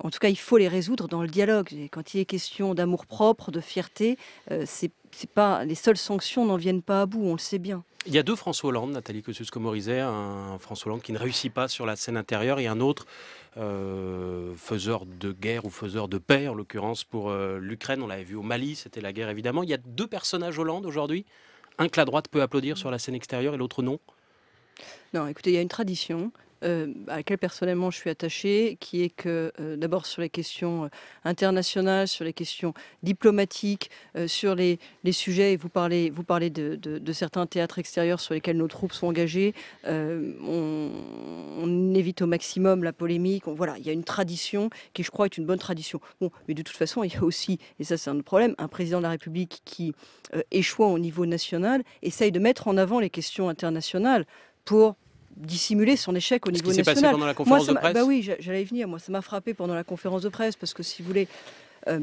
en tout cas, il faut les résoudre dans le dialogue. quand il est question d'amour-propre, de fierté, c'est pas les seules sanctions n'en viennent pas à bout. On le sait bien. Il y a deux François Hollande, Nathalie Kosciusko-Morizet, un François Hollande qui ne réussit pas sur la scène intérieure et un autre euh, faiseur de guerre ou faiseur de paix, en l'occurrence pour euh, l'Ukraine. On l'avait vu au Mali, c'était la guerre évidemment. Il y a deux personnages Hollande aujourd'hui, un que la droite peut applaudir sur la scène extérieure et l'autre non. Non, écoutez, il y a une tradition euh, à laquelle personnellement je suis attachée, qui est que euh, d'abord sur les questions euh, internationales, sur les questions diplomatiques, sur les, sujets, et vous parlez, vous parlez de, certains théâtres extérieurs sur lesquels nos troupes sont engagées, on, évite au maximum la polémique. voilà, il y a une tradition qui, je crois, est une bonne tradition. Bon, mais de toute façon, il y a aussi, et ça c'est un problème, un président de la République qui, échoue au niveau national, essaye de mettre en avant les questions internationales pour dissimuler son échec au niveau national. Passé pendant la conférence moi, de presse bah oui, j'allais y venir. Moi, ça m'a frappé pendant la conférence de presse parce que si vous voulez, euh,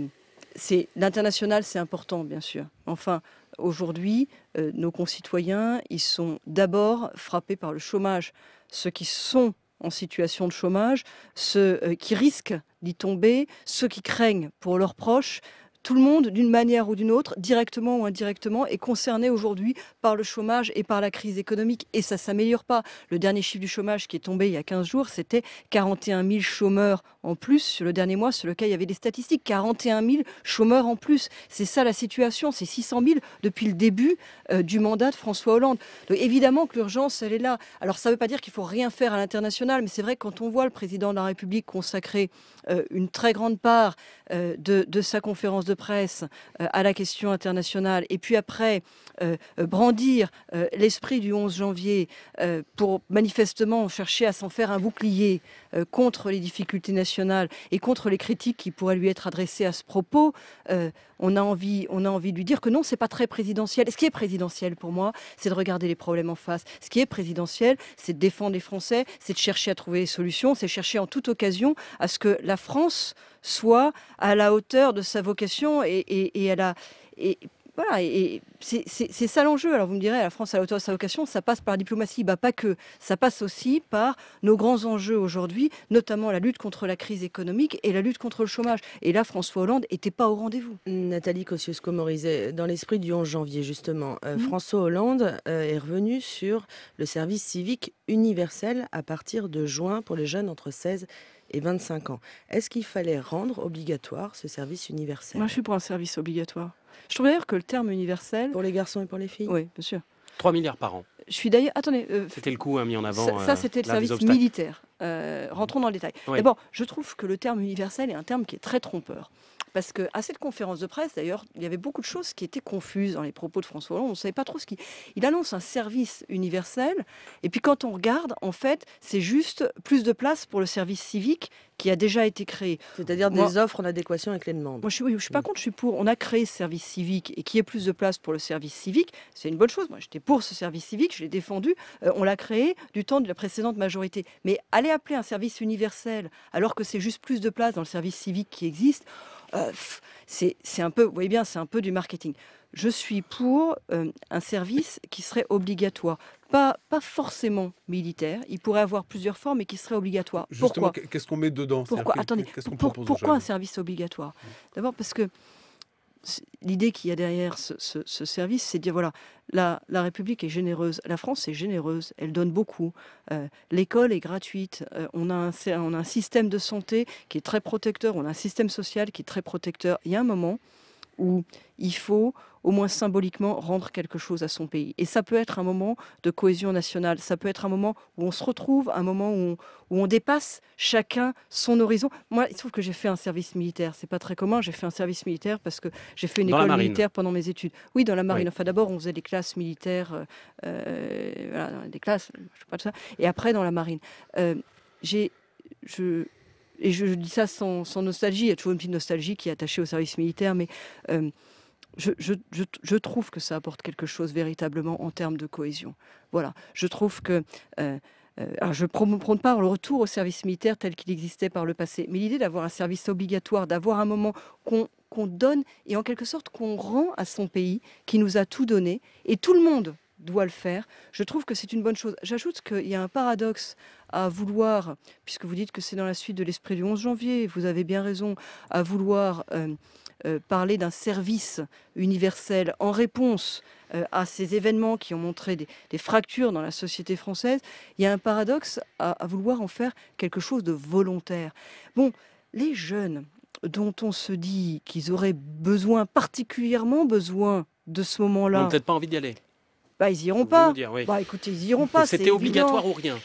c'est l'international, c'est important, bien sûr. Enfin, aujourd'hui, euh, nos concitoyens, ils sont d'abord frappés par le chômage. Ceux qui sont en situation de chômage, ceux euh, qui risquent d'y tomber, ceux qui craignent pour leurs proches, tout le monde, d'une manière ou d'une autre, directement ou indirectement, est concerné aujourd'hui par le chômage et par la crise économique. Et ça ne s'améliore pas. Le dernier chiffre du chômage qui est tombé il y a 15 jours, c'était 41 000 chômeurs en plus sur le dernier mois sur lequel il y avait des statistiques. 41 000 chômeurs en plus. C'est ça la situation. C'est 600 000 depuis le début euh, du mandat de François Hollande. évidemment que l'urgence, elle est là. Alors ça ne veut pas dire qu'il faut rien faire à l'international, mais c'est vrai quand on voit le président de la République consacrer euh, une très grande part euh, de, de, sa conférence de presse euh, à la question internationale, et puis après brandir l'esprit du 11 janvier pour manifestement chercher à s'en faire un bouclier contre les difficultés nationales et contre les critiques qui pourraient lui être adressées à ce propos, on, a envie, on a envie de lui dire que non, c'est pas très présidentiel. Ce qui est présidentiel pour moi, c'est de regarder les problèmes en face. Ce qui est présidentiel, c'est de défendre les Français, c'est de chercher à trouver des solutions, c'est chercher en toute occasion à ce que la la France soit à la hauteur de sa vocation et, et, et à la. Et, voilà, et c'est ça l'enjeu. Alors vous me direz, la France à la hauteur de sa vocation, ça passe par la diplomatie. Bah, pas que. Ça passe aussi par nos grands enjeux aujourd'hui, notamment la lutte contre la crise économique et la lutte contre le chômage. Et là, François Hollande n'était pas au rendez-vous. Nathalie Kosciusko-Morizet, dans l'esprit du 11 janvier, justement, euh, mhm. François Hollande euh, est revenu sur le service civique universel à partir de juin pour les jeunes entre 16 et et 25 ans. Est-ce qu'il fallait rendre obligatoire ce service universel Moi, je suis pour un service obligatoire. Je trouve d'ailleurs que le terme universel. Pour les garçons et pour les filles Oui, bien sûr. 3 milliards par an. Je suis d'ailleurs. Attendez. Euh, c'était le coup hein, mis en avant. Ça, euh, c'était le service militaire. Euh, rentrons dans le détail. D'abord, je trouve que le terme universel est un terme qui est très trompeur. Parce que à cette conférence de presse, d'ailleurs, il y avait beaucoup de choses qui étaient confuses dans les propos de François Hollande. On ne savait pas trop ce qu'il. Il annonce un service universel. Et puis quand on regarde, en fait, c'est juste plus de place pour le service civique qui a déjà été créé. C'est-à-dire des offres en adéquation avec les demandes. Moi, je ne suis, suis, pas mm. contre, je suis pour. On a créé ce service civique et qu'il y ait plus de place pour le service civique, c'est une bonne chose. Moi, j'étais pour ce service civique, je l'ai défendu. Euh, on l'a créé du temps de la précédente majorité. Mais aller appeler un service universel alors que c'est juste plus de place dans le service civique qui existe, euh, c'est un peu, vous voyez bien, c'est un peu du marketing. Je suis pour euh, un service qui serait obligatoire. Pas, pas forcément militaire. Il pourrait avoir plusieurs formes et qui serait obligatoire. Justement, pourquoi Qu'est-ce qu'on met dedans Pourquoi Attendez. pourquoi un service obligatoire D'abord parce que l'idée qu'il y a derrière ce, service, c'est de dire voilà, la, République est généreuse, la France est généreuse, elle donne beaucoup, euh, l'école est gratuite, euh, on, a un, on a un système de santé qui est très protecteur, on a un système social qui est très protecteur. Il y a un moment, où il faut au moins symboliquement rendre quelque chose à son pays. Et ça peut être un moment de cohésion nationale, ça peut être un moment où on se retrouve, un moment où on, dépasse chacun son horizon. Moi, il se trouve que j'ai fait un service militaire, c'est pas très commun, j'ai fait un service militaire parce que j'ai fait une école militaire pendant mes études. Oui, dans la marine. Enfin, d'abord, on faisait des classes militaires, euh, euh, voilà, des classes, je sais pas de ça, et après dans la marine. Euh, j'ai je, et je, dis ça sans, nostalgie, il y a toujours une petite nostalgie qui est attachée au service militaire, mais euh, je, trouve que ça apporte quelque chose véritablement en termes de cohésion. Voilà, je trouve que... Euh, euh, alors je ne prends pas le retour au service militaire tel qu'il existait par le passé, mais l'idée d'avoir un service obligatoire, d'avoir un moment qu'on donne et en quelque sorte qu'on rend à son pays qui nous a tout donné, et tout le monde doit le faire. Je trouve que c'est une bonne chose. J'ajoute qu'il y a un paradoxe à vouloir, puisque vous dites que c'est dans la suite de l'esprit du 11 janvier, vous avez bien raison, à vouloir euh, euh, parler d'un service universel en réponse euh, à ces événements qui ont montré des, fractures dans la société française. Il y a un paradoxe à, à vouloir en faire quelque chose de volontaire. Bon, les jeunes dont on se dit qu'ils auraient besoin, particulièrement besoin de ce moment-là. Ils n'ont peut-être pas envie d'y aller bah, ils iront pas. Bah écoutez, ils iront pas. C'était obligatoire ou rien.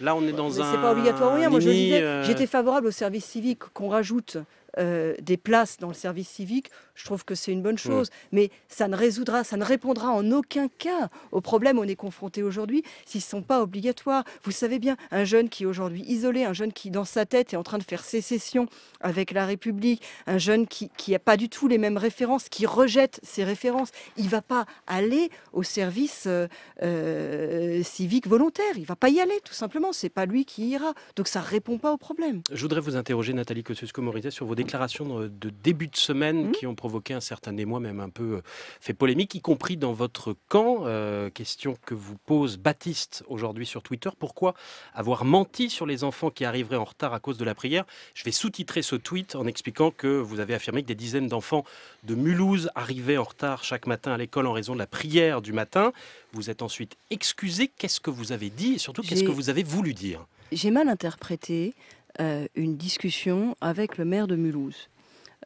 Là, on est dans un. C'est pas obligatoire ou rien. Moi, je disais, euh, j'étais favorable au service civique qu'on rajoute euh, des places dans le service civique, je trouve que c'est une bonne mm. chose. Mais ça ne résoudra, ça ne répondra en aucun cas au problème on est confronté aujourd'hui s'ils ne sont pas obligatoires. Vous savez bien, un jeune qui est aujourd'hui isolé, un jeune qui dans sa tête est en train de faire sécession avec la République, un jeune qui n'a pas du tout les mêmes références, qui rejette ses références, il ne va pas aller au service euh, euh, civique volontaire. Il ne va pas y aller, tout simplement. C'est pas lui qui ira. Donc ça ne répond pas au problème. Je voudrais vous interroger, Nathalie Kosciusko-Morizet, sur vos déclarations de début de semaine mhm. qui ont provoqué un certain émoi, même un peu euh, fait polémique, y compris dans votre camp. Euh, question que vous pose Baptiste aujourd'hui sur Twitter. Pourquoi avoir menti sur les enfants qui arriveraient en retard à cause de la prière Je vais sous-titrer ce tweet en expliquant que vous avez affirmé que des dizaines d'enfants de Mulhouse arrivaient en retard chaque matin à l'école en raison de la prière du matin. Vous êtes ensuite excusé. Qu'est-ce que vous avez dit et surtout qu'est-ce que vous avez voulu dire J'ai mal interprété euh, une discussion avec le maire de Mulhouse.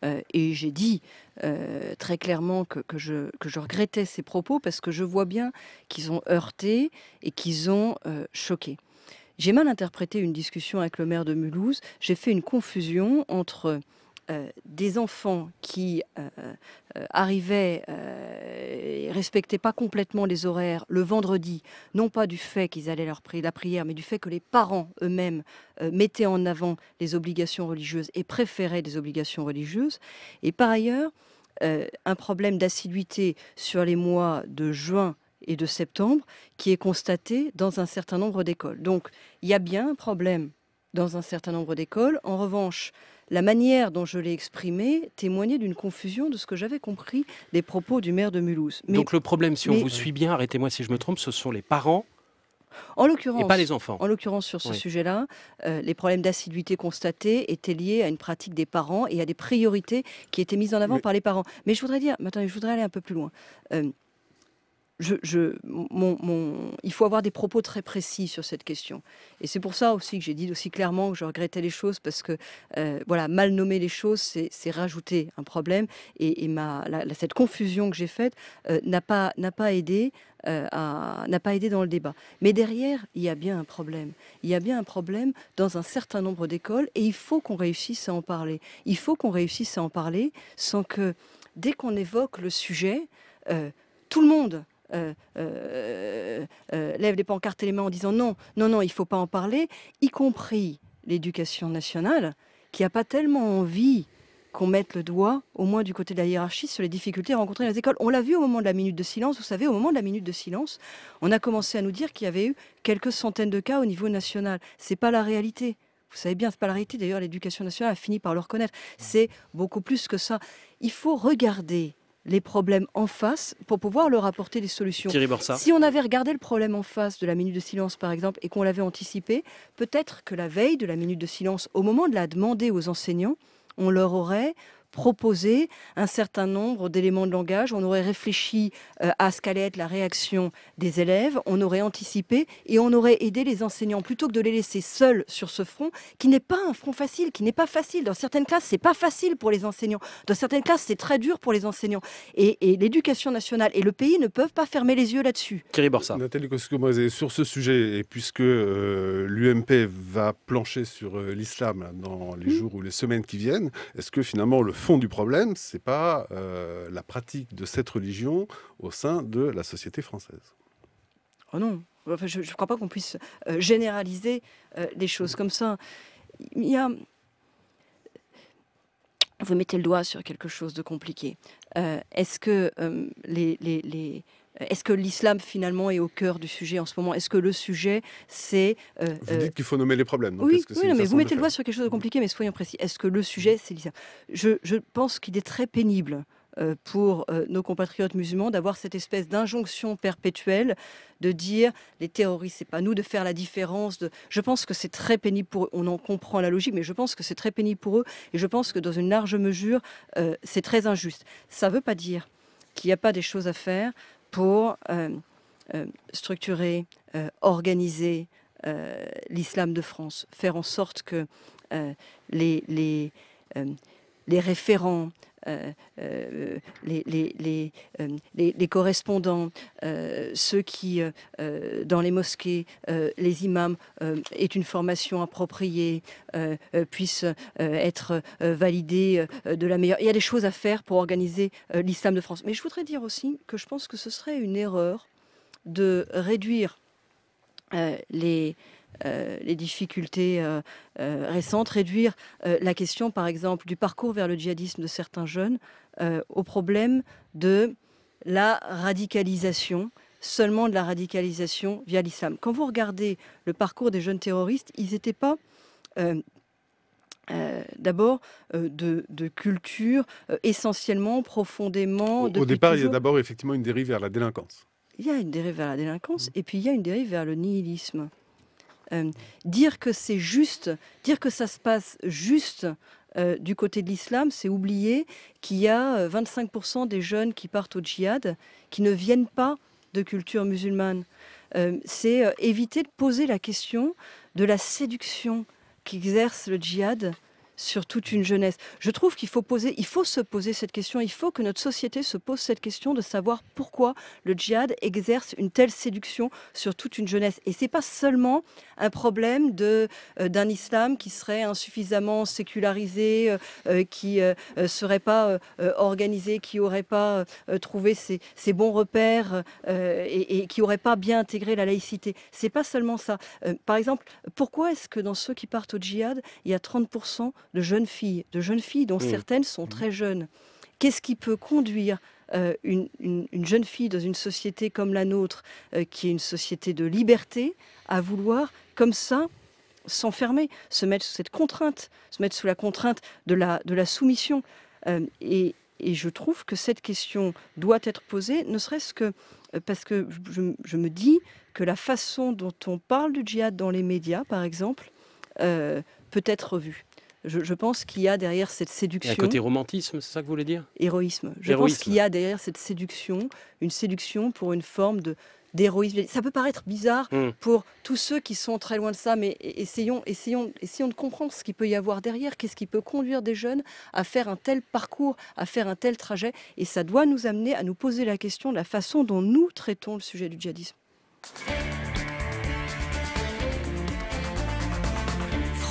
Euh, et j'ai dit euh, très clairement que, je, que, je, regrettais ces propos parce que je vois bien qu'ils ont heurté et qu'ils ont choqué. J'ai mal interprété une discussion avec le maire de Mulhouse. J'ai fait une confusion entre euh, des enfants qui euh, euh, arrivaient et respectaient pas complètement les horaires le vendredi, non pas du fait qu'ils allaient leur prier la prière, mais du fait que les parents eux-mêmes mettaient en avant les obligations religieuses et préféraient des obligations religieuses. Et par ailleurs, un problème d'assiduité sur les mois de juin et de septembre qui est constaté dans un certain nombre d'écoles. Donc il y a bien un problème dans un certain nombre d'écoles. En revanche, la manière dont je l'ai exprimé témoignait d'une confusion de ce que j'avais compris des propos du maire de Mulhouse. Donc le problème, si on vous suit bien, arrêtez-moi si je me trompe, ce sont les parents en l'occurrence, pas les enfants. En l'occurrence, sur ce sujet-là, euh, les problèmes d'assiduité constatés étaient liés à une pratique des parents et à des priorités qui étaient mises en avant par les parents. Mais je voudrais dire, attendez, je voudrais aller un peu plus loin. Euh, je, mon, il faut avoir des propos très précis sur cette question. Et c'est pour ça aussi que j'ai dit aussi clairement que je regrettais les choses, parce que euh, voilà, mal nommer les choses, c'est rajouter un problème. Et, cette confusion que j'ai faite euh, euh, n'a pas aidé dans le débat. Mais derrière, il y a bien un problème. Il y a bien un problème dans un certain nombre d'écoles et il faut qu'on réussisse à en parler. Il faut qu'on réussisse à en parler sans que, dès qu'on évoque le sujet, tout le monde euh, euh, euh, lève lèvent les pancartes et les mains en disant non, non, non, il ne faut pas en parler, y compris l'éducation nationale, qui n'a pas tellement envie qu'on mette le doigt, au moins du côté de la hiérarchie, sur les difficultés rencontrées dans les écoles. On l'a vu au moment de la minute de silence. Vous savez, au moment de la minute de silence, on a commencé à nous dire qu'il y avait eu quelques centaines de cas au niveau national. Ce n'est pas la réalité. Vous savez bien, n'est pas la réalité. D'ailleurs, l'éducation nationale a fini par le reconnaître. C'est beaucoup plus que ça. Il faut regarder les problèmes en face pour pouvoir leur apporter des solutions. si on avait regardé le problème en face de la minute de silence, par exemple, et qu'on l'avait anticipé, peut-être que la veille de la minute de silence, au moment de la demander aux enseignants, on leur aurait proposé un certain nombre d'éléments de langage. On aurait réfléchi euh, à ce qu'allait être la réaction des élèves, on aurait anticipé et on aurait aidé les enseignants plutôt que de les laisser seuls sur ce front, qui n'est pas un front facile, qui n'est pas facile. Dans certaines classes, c'est pas facile pour les enseignants. Dans certaines classes, c'est très dur pour les enseignants. Et, l'éducation nationale et le pays ne peuvent pas fermer les yeux là-dessus. Thierry Nathalie sur ce sujet, et puisque euh, l'UMP va plancher sur euh, l'islam dans les mmh. jours ou les semaines qui viennent, est-ce que finalement le fond du problème, c'est pas euh, la pratique de cette religion au sein de la société française. Oh non, je ne crois pas qu'on puisse euh, généraliser des euh, les choses comme ça. Il y a... Vous mettez le doigt sur quelque chose de compliqué. Est-ce que les, les euh, est-ce que l'islam finalement est au cœur du sujet en ce moment Est-ce que le sujet c'est... Euh, vous dites euh, qu'il faut nommer les problèmes. oui, mais vous mettez le doigt sur quelque chose de mmh. compliqué, mais soyons précis. Est-ce que le mmh. sujet c'est l'islam je, pense qu'il est très pénible pour nos compatriotes musulmans d'avoir cette espèce d'injonction perpétuelle de dire les terroristes c'est pas nous de faire la différence de je pense que c'est très pénible pour eux on en comprend la logique mais je pense que c'est très pénible pour eux et je pense que dans une large mesure c'est très injuste ça veut pas dire qu'il n'y a pas des choses à faire pour euh, euh, structurer, euh, organiser l'islam de France, faire en sorte que les, référents, euh, euh, les, les, les, euh, les, correspondants, ceux qui, dans les mosquées, les imams, aient une formation appropriée, puissent être validés de la meilleure. Il y a des choses à faire pour organiser l'islam de France. Mais je voudrais dire aussi que je pense que ce serait une erreur de réduire les, euh, les difficultés euh, euh, récentes, réduire la question, par exemple, du parcours vers le djihadisme de certains jeunes au problème de la radicalisation seulement de la radicalisation via l'islam. Quand vous regardez le parcours des jeunes terroristes, ils n'étaient pas d'abord de, culture essentiellement, profondément. Au, départ, il y a d'abord effectivement une dérive vers la délinquance. Il y a une dérive vers la délinquance mmh. et puis il y a une dérive vers le nihilisme. Euh, dire que c'est juste, dire que ça se passe juste euh, du côté de l'islam, c'est oublier qu'il y a 25% euh, des jeunes qui partent au djihad qui ne viennent pas de culture musulmane. c'est éviter de poser la question de la séduction qu'exerce le djihad sur toute une jeunesse. Je trouve qu'il faut faut se poser cette question, il faut que notre société se pose cette question de savoir pourquoi le djihad exerce une telle séduction sur toute une jeunesse. Et ce n'est pas seulement un problème de euh, d'un islam qui serait insuffisamment sécularisé, euh, euh, qui serait pas organisé, qui n'aurait pas trouvé ses, bons repères et, qui n'aurait pas bien intégré la laïcité. C'est pas seulement ça. par exemple, pourquoi est-ce que dans ceux qui partent au djihad, il y a 30% de jeunes filles, de jeunes filles dont mmh. certaines sont mmh. très jeunes. Qu'est-ce qui peut conduire euh, une, jeune fille dans une société comme la nôtre, euh, qui est une société de liberté, à vouloir, comme ça, s'enfermer, se mettre sous cette contrainte, se mettre sous la contrainte de la, de la soumission. Euh, et, je trouve que cette question doit être posée, ne serait-ce que parce que je, je, me dis que la façon dont on parle du djihad dans les médias, par exemple, peut être revue je, pense qu'il y a derrière cette séduction. un côté romantisme, c'est ça que vous voulez dire Héroïsme. Je pense qu'il y a derrière cette séduction une séduction pour une forme de d'héroïsme. Ça peut paraître bizarre hmm. pour tous ceux qui sont très loin de ça, mais essayons, essayons, essayons de comprendre ce qu'il peut y avoir derrière, qu'est-ce qui peut conduire des jeunes à faire un tel parcours, à faire un tel trajet. Et ça doit nous amener à nous poser la question de la façon dont nous traitons le sujet du djihadisme.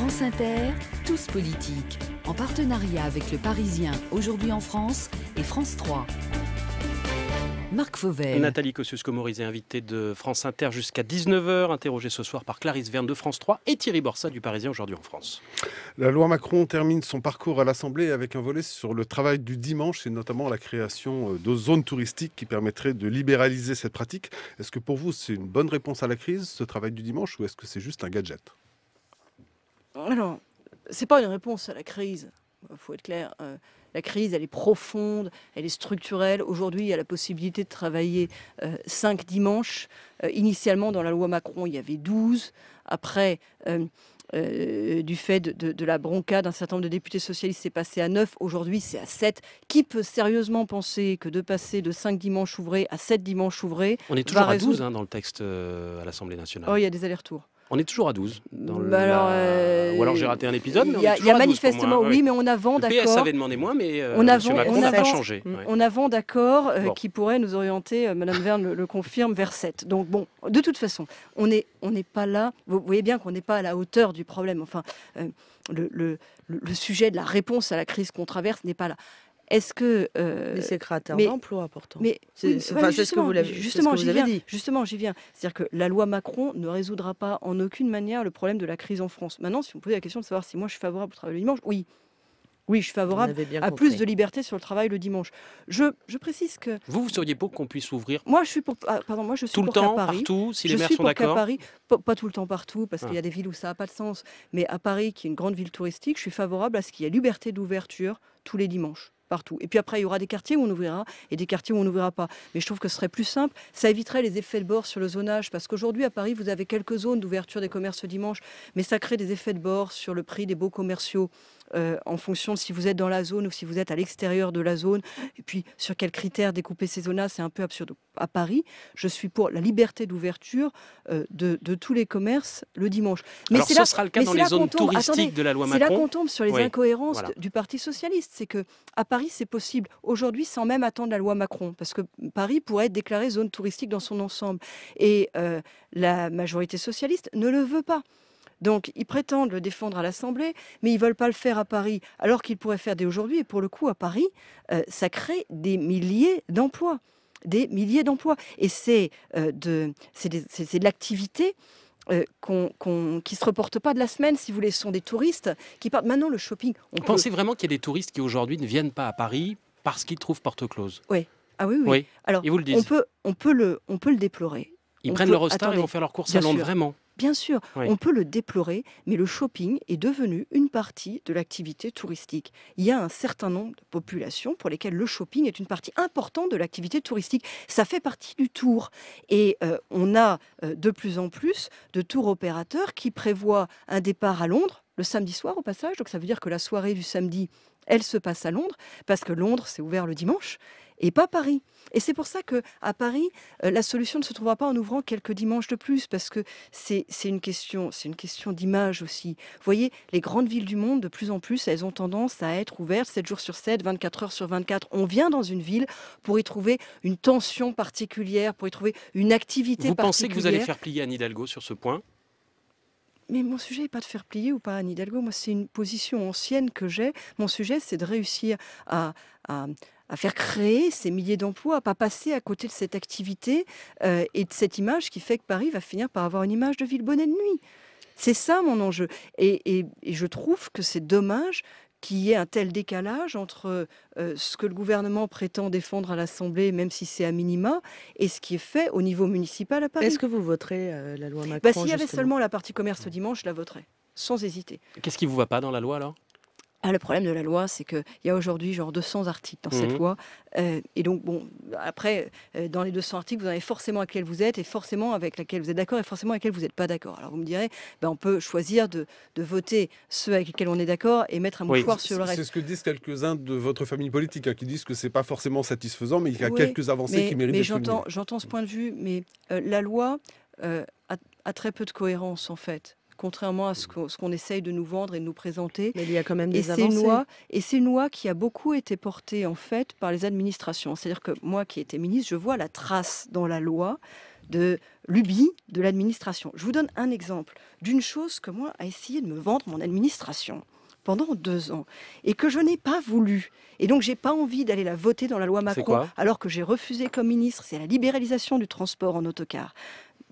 France Inter, tous politiques, en partenariat avec le Parisien, aujourd'hui en France, et France 3. Marc Fauvel. Nathalie Kosciusko-Morizet, invitée de France Inter jusqu'à 19h, interrogée ce soir par Clarisse Verne de France 3 et Thierry Borsa du Parisien aujourd'hui en France. La loi Macron termine son parcours à l'Assemblée avec un volet sur le travail du dimanche et notamment la création euh, de zones touristiques qui permettraient de libéraliser cette pratique. Est-ce que pour vous c'est une bonne réponse à la crise, ce travail du dimanche, ou est-ce que c'est juste un gadget alors, c'est pas une réponse à la crise. Il faut être clair. Euh, la crise, elle est profonde, elle est structurelle. Aujourd'hui, il y a la possibilité de travailler euh, cinq 5 dimanches. Euh, initialement, dans la loi Macron, il y avait 12. Après, du fait de, la bronca d'un certain nombre de députés socialistes, c'est passé à 9. Aujourd'hui, c'est à 7. Qui peut sérieusement penser que de passer de 5 dimanches ouvrés à 7 dimanches ouvrés. On est toujours à 12 hein, dans le texte à l'Assemblée nationale. Oh, il y a des allers-retours. On est toujours à 12. Bah euh, Ou alors j'ai raté un épisode. Il y a, mais on manifestement, oui, mais on a vent d'accord. PS avait moins, mais euh, on a pas changé. On a d'accord qui pourrait nous orienter, euh, Madame Verne le, confirme, vers 7. Donc bon, de toute façon, on n'est on n'est pas là. Vous voyez bien qu'on n'est pas à la hauteur du problème. Enfin, le, le, sujet de la réponse à la crise qu'on traverse n'est pas là. Est-ce que euh, mais c'est créateur d'emplois pourtant Mais c'est oui, ce que vous, avez, justement, ce dit. Justement, j'y viens. C'est-à-dire que la loi Macron ne résoudra pas en aucune manière le problème de la crise en France. Maintenant, si vous me posez la question de savoir si moi je suis favorable au travail le dimanche, oui. Oui, je suis favorable à plus de liberté sur le travail le dimanche. Je, précise que vous, vous seriez pour qu'on puisse ouvrir. Moi, je suis pour. Ah, pardon, moi, je suis tout le temps, Paris, partout, si les maires sont d'accord. Paris, pas, tout le temps partout, parce qu'il y a ah. des villes où ça n'a pas de sens. Mais à Paris, qui est une grande ville touristique, je suis favorable à ce qu'il y ait liberté d'ouverture tous les dimanches partout. Et puis après, il y aura des quartiers où on ouvrira et des quartiers où on n'ouvrira pas. Mais je trouve que ce serait plus simple. Ça éviterait les effets de bord sur le zonage, parce qu'aujourd'hui, à Paris, vous avez quelques zones d'ouverture des commerces dimanche, mais ça crée des effets de bord sur le prix des beaux commerciaux. Euh, en fonction de si vous êtes dans la zone ou si vous êtes à l'extérieur de la zone, et puis sur quels critères découper ces zones-là, c'est un peu absurde. À Paris, je suis pour la liberté d'ouverture euh, de, tous les commerces le dimanche. Mais c'est ce là, sera le cas dans les zones touristiques de la loi Macron. C'est là qu'on tombe sur les incohérences du Parti socialiste. C'est que à Paris, c'est possible aujourd'hui sans même attendre la loi Macron, parce que Paris pourrait être déclarée zone touristique dans son ensemble. Et euh, la majorité socialiste ne le veut pas. Donc ils prétendent le défendre à l'Assemblée, mais ils veulent pas le faire à Paris, alors qu'ils pourraient faire dès aujourd'hui. Et pour le coup, à Paris, euh, ça crée des milliers d'emplois, des milliers d'emplois. Et c'est euh, de, l'activité. Euh, qui ne qui se reporte pas de la semaine, si vous voulez, ce sont des touristes qui partent. Maintenant, le shopping. On Pensez vraiment qu'il y a des touristes qui aujourd'hui ne viennent pas à Paris parce qu'ils trouvent porte close Oui. Ah oui, oui. Alors, vous le On peut, on peut, le, on peut le déplorer. Ils prennent leur leur et vont faire leur course à Londres, vraiment. Bien sûr, on peut le déplorer, mais le shopping est devenu une partie de l'activité touristique. Il y a un certain nombre de populations pour lesquelles le shopping est une partie importante de l'activité touristique. Ça fait partie du tour. Et euh, on a euh, de plus en plus de tours opérateurs qui prévoient un départ à Londres le samedi soir au passage. Donc ça veut dire que la soirée du samedi elle se passe à Londres, parce que Londres, s'est ouvert le dimanche et pas Paris. Et c'est pour ça que à Paris, euh, la solution ne se trouvera pas en ouvrant quelques dimanches de plus, parce que c'est une question, c'est une question d'image aussi. Vous voyez, les grandes villes du monde, de plus en plus, elles ont tendance à être ouvertes 7 jours sur 7, 24 heures sur 24. On vient dans une ville pour y trouver une tension particulière, pour y trouver une activité particulière. Vous pensez que vous allez faire plier Anne Hidalgo sur ce point mais mon sujet n'est pas de faire plier ou pas Anne Hidalgo. Moi, c'est une position ancienne que j'ai. Mon sujet, c'est de réussir à, à faire créer ces milliers d'emplois, à pas passer à côté de cette activité euh, et de cette image qui fait que Paris va finir par avoir une image de ville bonnet de nuit. C'est ça mon enjeu. Et, je trouve que c'est dommage qu'il y ait un tel décalage entre euh, ce que le gouvernement prétend défendre à l'Assemblée, même si c'est à minima, et ce qui est fait au niveau municipal à Paris. Est-ce que vous voterez euh, la loi bah, Macron S'il y avait seulement la partie commerce dimanche, je la voterais, sans hésiter. Qu'est-ce qui vous va pas dans la loi alors ah, le problème de la loi, c'est qu'il y a aujourd'hui genre 200 articles dans cette mmh loi. Euh, et donc, bon, après, euh, dans les 200 articles, vous en avez forcément à quel vous êtes et forcément avec laquelle vous êtes d'accord et forcément avec lesquels vous n'êtes pas d'accord. Alors, vous me direz, ben, on peut choisir de, voter ceux avec lesquels on est d'accord et mettre un mouchoir sur le reste. C'est ce que disent quelques-uns de votre famille politique, hein, qui disent que ce n'est pas forcément satisfaisant, mais il y a quelques avancées qui méritent d'être Mais j'entends ce point de vue, mais euh, la loi a, très peu de cohérence, en fait contrairement à ce qu'on essaye de nous vendre et de nous présenter. Mais il y a quand même des avancées. et c'est une loi qui a beaucoup été portée en fait par les administrations. C'est-à-dire que moi qui étais ministre, je vois la trace dans la loi de l'UBI de l'administration. Je vous donne un exemple d'une chose que moi a essayé de me vendre mon administration pendant deux ans et que je n'ai pas voulu. Et donc, j'ai pas envie d'aller la voter dans la loi Macron, alors que j'ai refusé comme ministre. C'est la libéralisation du transport en autocar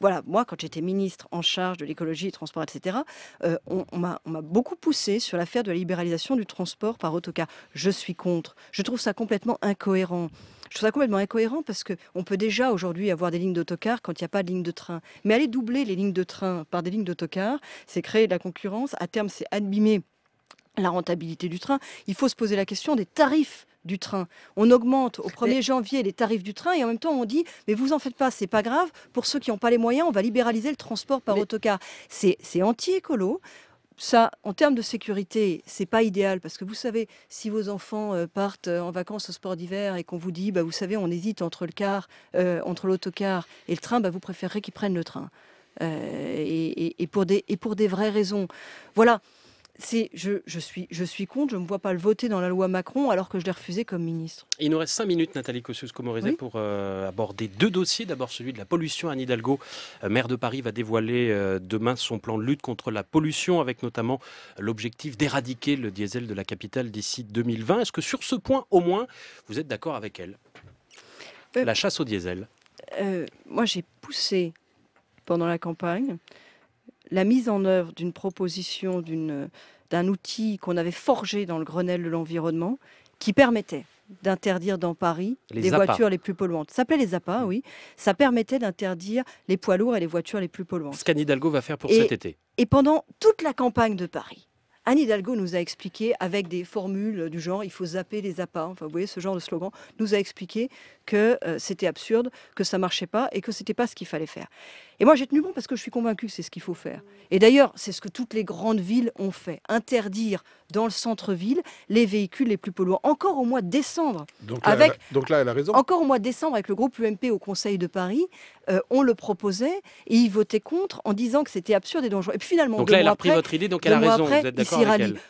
voilà, moi, quand j'étais ministre en charge de l'écologie, des transports, etc., euh, on, on m'a beaucoup poussé sur l'affaire de la libéralisation du transport par autocar. Je suis contre. Je trouve ça complètement incohérent. Je trouve ça complètement incohérent parce qu'on peut déjà aujourd'hui avoir des lignes d'autocar quand il n'y a pas de ligne de train. Mais aller doubler les lignes de train par des lignes d'autocar, c'est créer de la concurrence. À terme, c'est abîmer la rentabilité du train. Il faut se poser la question des tarifs du train. On augmente au 1er janvier les tarifs du train et en même temps on dit mais vous en faites pas, c'est pas grave. Pour ceux qui n'ont pas les moyens, on va libéraliser le transport par autocar. C'est anti-écolo. Ça, en termes de sécurité, c'est pas idéal parce que vous savez, si vos enfants euh, partent euh, en vacances au sport d'hiver et qu'on vous dit, bah, vous savez, on hésite entre le car, euh, entre l'autocar et le train, bah, vous préférez qu'ils prennent le train. et, pour des, et pour des vraies raisons. Voilà je, suis, je contre, je ne me vois pas le voter dans la loi Macron alors que je l'ai refusé comme ministre. Il nous reste 5 minutes, Nathalie Kosciusko-Morizet, pour euh, aborder deux dossiers. D'abord celui de la pollution. Anne Hidalgo, euh, maire de Paris, va dévoiler euh, demain son plan de lutte contre la pollution avec notamment l'objectif d'éradiquer le diesel de la capitale d'ici 2020. Est-ce que sur ce point, au moins, vous êtes d'accord avec elle La chasse au diesel. moi, j'ai poussé pendant la campagne la mise en œuvre d'une proposition, d'un outil qu'on avait forgé dans le Grenelle de l'environnement, qui permettait d'interdire dans Paris les, voitures les plus polluantes. Ça s'appelait les APA, mm. oui. Ça permettait d'interdire les poids lourds et les voitures les plus polluantes. Ce qu'Anne Hidalgo va faire pour cet été. Et pendant toute la campagne de Paris, Anne Hidalgo nous a expliqué, avec des formules du genre il faut zapper les APA », enfin vous voyez ce genre de slogan, nous a expliqué que euh, c'était absurde, que ça marchait pas et que c'était pas ce qu'il fallait faire. Et moi, j'ai tenu bon parce que je suis convaincu que c'est ce qu'il faut faire. Et d'ailleurs, c'est ce que toutes les grandes villes ont fait interdire dans le centre-ville les véhicules les plus polluants. Encore au mois de décembre. Donc avec, donc là, elle a raison. Encore au mois de décembre, avec le groupe UMP au Conseil de Paris, euh, on le proposait et ils votaient contre en disant que c'était absurde et dangereux. Et puis finalement, deux mois elle a pris après, votre idée, donc elle a raison. Après, vous êtes d'accord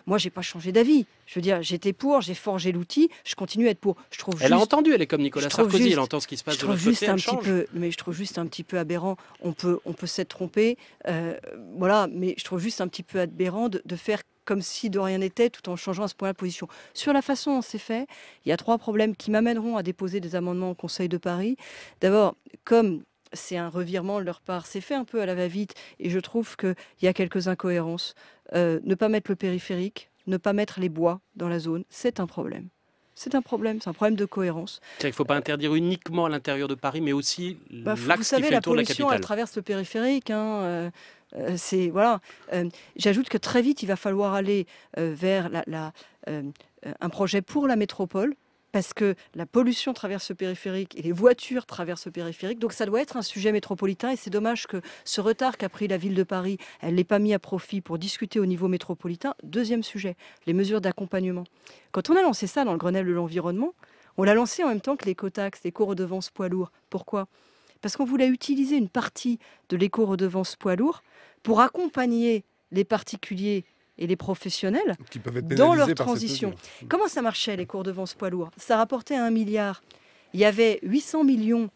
Moi, j'ai pas changé d'avis. Je veux dire, j'étais pour, j'ai forgé l'outil, je continue à être pour. Je trouve. Elle a entendu, elle est comme Nicolas Sarkozy, elle entend ce qui se passe je trouve de Un petit peu, mais je trouve juste un petit peu aberrant. On peut, on peut s'être trompé, euh, voilà. Mais je trouve juste un petit peu aberrant de, faire comme si de rien n'était, tout en changeant à ce point la position. Sur la façon dont c'est fait, il y a trois problèmes qui m'amèneront à déposer des amendements au Conseil de Paris. D'abord, comme c'est un revirement de leur part, c'est fait un peu à la va-vite, et je trouve qu'il y a quelques incohérences. Euh, ne pas mettre le périphérique, ne pas mettre les bois dans la zone, c'est un problème. C'est un problème, c'est un problème de cohérence. Il ne faut pas interdire uniquement l'intérieur de Paris, mais aussi bah, l'axe Vous savez, qui la tour de la elle traverse le périphérique. Hein, euh, euh, c'est voilà. Euh, j'ajoute que très vite, il va falloir aller vers la, un projet pour la métropole, parce que la pollution traverse le périphérique et les voitures traversent le périphérique. Donc ça doit être un sujet métropolitain et c'est dommage que ce retard qu'a pris la ville de Paris, elle l'ait pas mis à profit pour discuter au niveau métropolitain. Deuxième sujet, les mesures d'accompagnement. Quand on a lancé ça dans le Grenelle de l'environnement, on l'a lancé en même temps que l'écotaxe, l'éco-redevance poids lourd. Pourquoi Parce qu'on voulait utiliser une partie de l'éco-redevance poids lourd pour accompagner les particuliers et les professionnels dans leur transition. Mm. Comment ça marchait les cours de vente poids lourd Ça rapportait un milliard. Il y avait 800 millions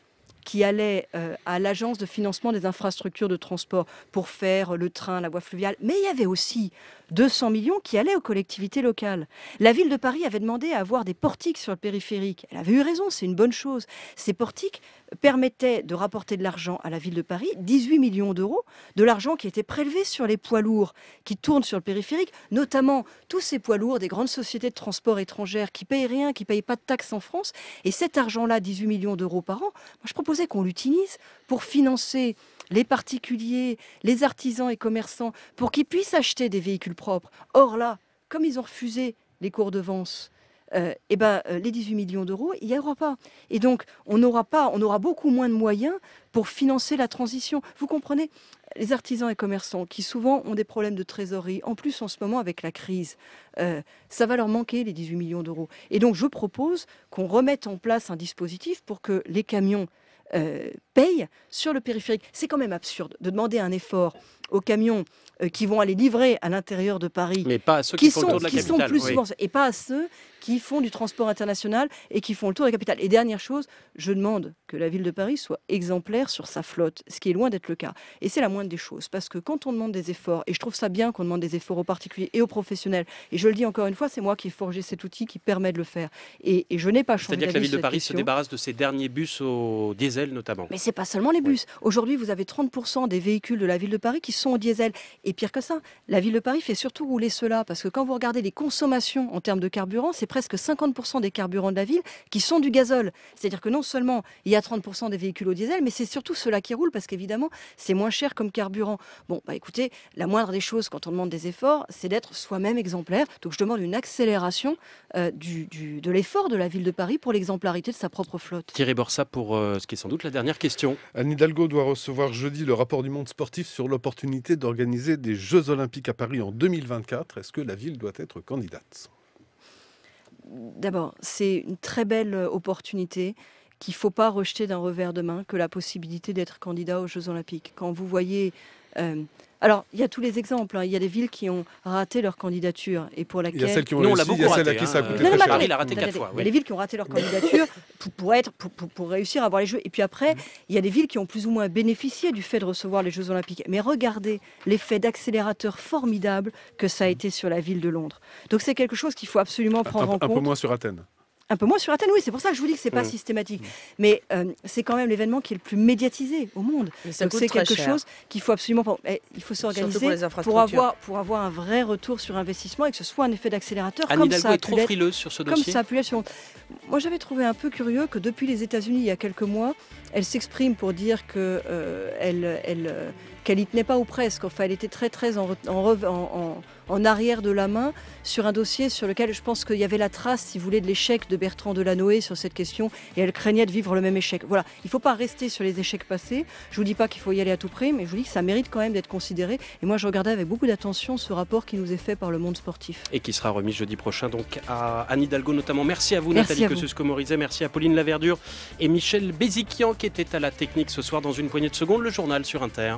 qui allaient euh, à l'agence de financement des infrastructures de transport pour faire le train, la voie fluviale. Mais il y avait aussi 200 millions qui allaient aux collectivités locales. La ville de Paris avait demandé à avoir des portiques sur le périphérique. Elle avait eu raison, c'est une bonne chose. Ces portiques permettait de rapporter de l'argent à la ville de Paris, 18 millions d'euros, de l'argent qui était prélevé sur les poids lourds qui tournent sur le périphérique, notamment tous ces poids lourds des grandes sociétés de transport étrangères qui payent rien, qui ne payent pas de taxes en France. Et cet argent-là, 18 millions d'euros par an, je proposais qu'on l'utilise pour financer les particuliers, les artisans et commerçants, pour qu'ils puissent acheter des véhicules propres. Or là, comme ils ont refusé les cours de vente, et euh, eh ben, euh, les 18 millions d'euros, il n'y aura pas. Et donc, on aura, pas, on aura beaucoup moins de moyens pour financer la transition. Vous comprenez les artisans et commerçants qui souvent ont des problèmes de trésorerie, en plus en ce moment avec la crise, euh, ça va leur manquer les 18 millions d'euros. Et donc je propose qu'on remette en place un dispositif pour que les camions payent sur le périphérique. C'est quand même absurde de demander un effort aux camions qui vont aller livrer à l'intérieur de Paris, mais pas à ceux qui, sont, plus souvent, et pas à ceux qui font du transport international et qui font le tour des capitales. Et dernière chose, je demande que la ville de Paris soit exemplaire sur sa flotte, ce qui est loin d'être le cas. Et c'est la moindre des choses, parce que quand on demande des efforts, et je trouve ça bien qu'on demande des efforts aux particuliers et aux professionnels, et je le dis encore une fois, c'est moi qui ai forgé cet outil qui permet de le faire. Et, je n'ai pas changé. C'est-à-dire que la ville de Paris se débarrasse de ses derniers bus au diesel notamment. Mais c'est pas seulement les bus. Aujourd'hui, vous avez 30% des véhicules de la ville de Paris qui sont au diesel. Et pire que ça, la ville de Paris fait surtout rouler cela, parce que quand vous regardez les consommations en termes de carburant, c'est presque 50% des carburants de la ville qui sont du gazole. C'est-à-dire que non seulement il y a 30% des véhicules au diesel, mais c'est surtout ceux-là qui roulent parce qu'évidemment, c'est moins cher comme carburant. Bon, bah écoutez, la moindre des choses quand on demande des efforts, c'est d'être soi-même exemplaire. Donc je demande une accélération euh, du, de l'effort de la ville de Paris pour l'exemplarité de sa propre flotte. Thierry Borsa pour euh, ce qui est sans doute la dernière question. Anne Hidalgo doit recevoir jeudi le rapport du monde sportif sur l'opportunité d'organiser des Jeux olympiques à Paris en 2024. Est-ce que la ville doit être candidate d'abord, c'est une très belle euh, opportunité qu'il ne faut pas rejeter d'un revers de main que la possibilité d'être candidat aux Jeux Olympiques. Quand vous voyez euh, alors, il y a tous les exemples. Hein. Il y a des villes qui ont raté leur candidature et pour laquelle. Il y a celles qui ont il y a celles qui raté villes qui ont raté leur candidature pour, être, pour, réussir à avoir les Jeux. Et puis après, mm-hmm. il y a des villes qui ont plus ou moins bénéficié du fait de recevoir les Jeux Olympiques. Mais regardez l'effet d'accélérateur formidable que ça a mm-hmm. été sur la ville de Londres. Donc c'est quelque chose qu'il faut absolument prendre en compte. Un peu moins sur Athènes. Un peu moins sur Athènes, oui, c'est pour ça que je vous dis que ce n'est pas mm. systématique. Mais euh, c'est quand même l'événement qui est le plus médiatisé au monde. Donc c'est quelque chose qu'il faut absolument. Eh, il faut s'organiser pour, avoir, pour avoir un vrai retour sur investissement et que ce soit un effet d'accélérateur. comme ça a est trop sur ce dossier. Comme ça Moi, j'avais trouvé un peu curieux que depuis les États-Unis, il y a quelques mois, elle s'exprime pour dire que euh, elle, elle euh, qu'elle n'y tenait pas ou presque. Enfin, elle était très très en, en, arrière de la main sur un dossier sur lequel je pense qu'il y avait la trace, si vous voulez, de l'échec de Bertrand Delanoë sur cette question et elle craignait de vivre le même échec. Voilà, il ne faut pas rester sur les échecs passés. Je ne vous dis pas qu'il faut y aller à tout prix, mais je vous dis que ça mérite quand même d'être considéré. Et moi, je regardais avec beaucoup d'attention ce rapport qui nous est fait par le monde sportif. Et qui sera remis jeudi prochain donc à Anne Hidalgo notamment. Merci à vous Nathalie Cossus-Comorizet, merci à Pauline Laverdure et Michel Béziquian qui était à la technique ce soir dans une poignée de secondes. Le journal sur Inter.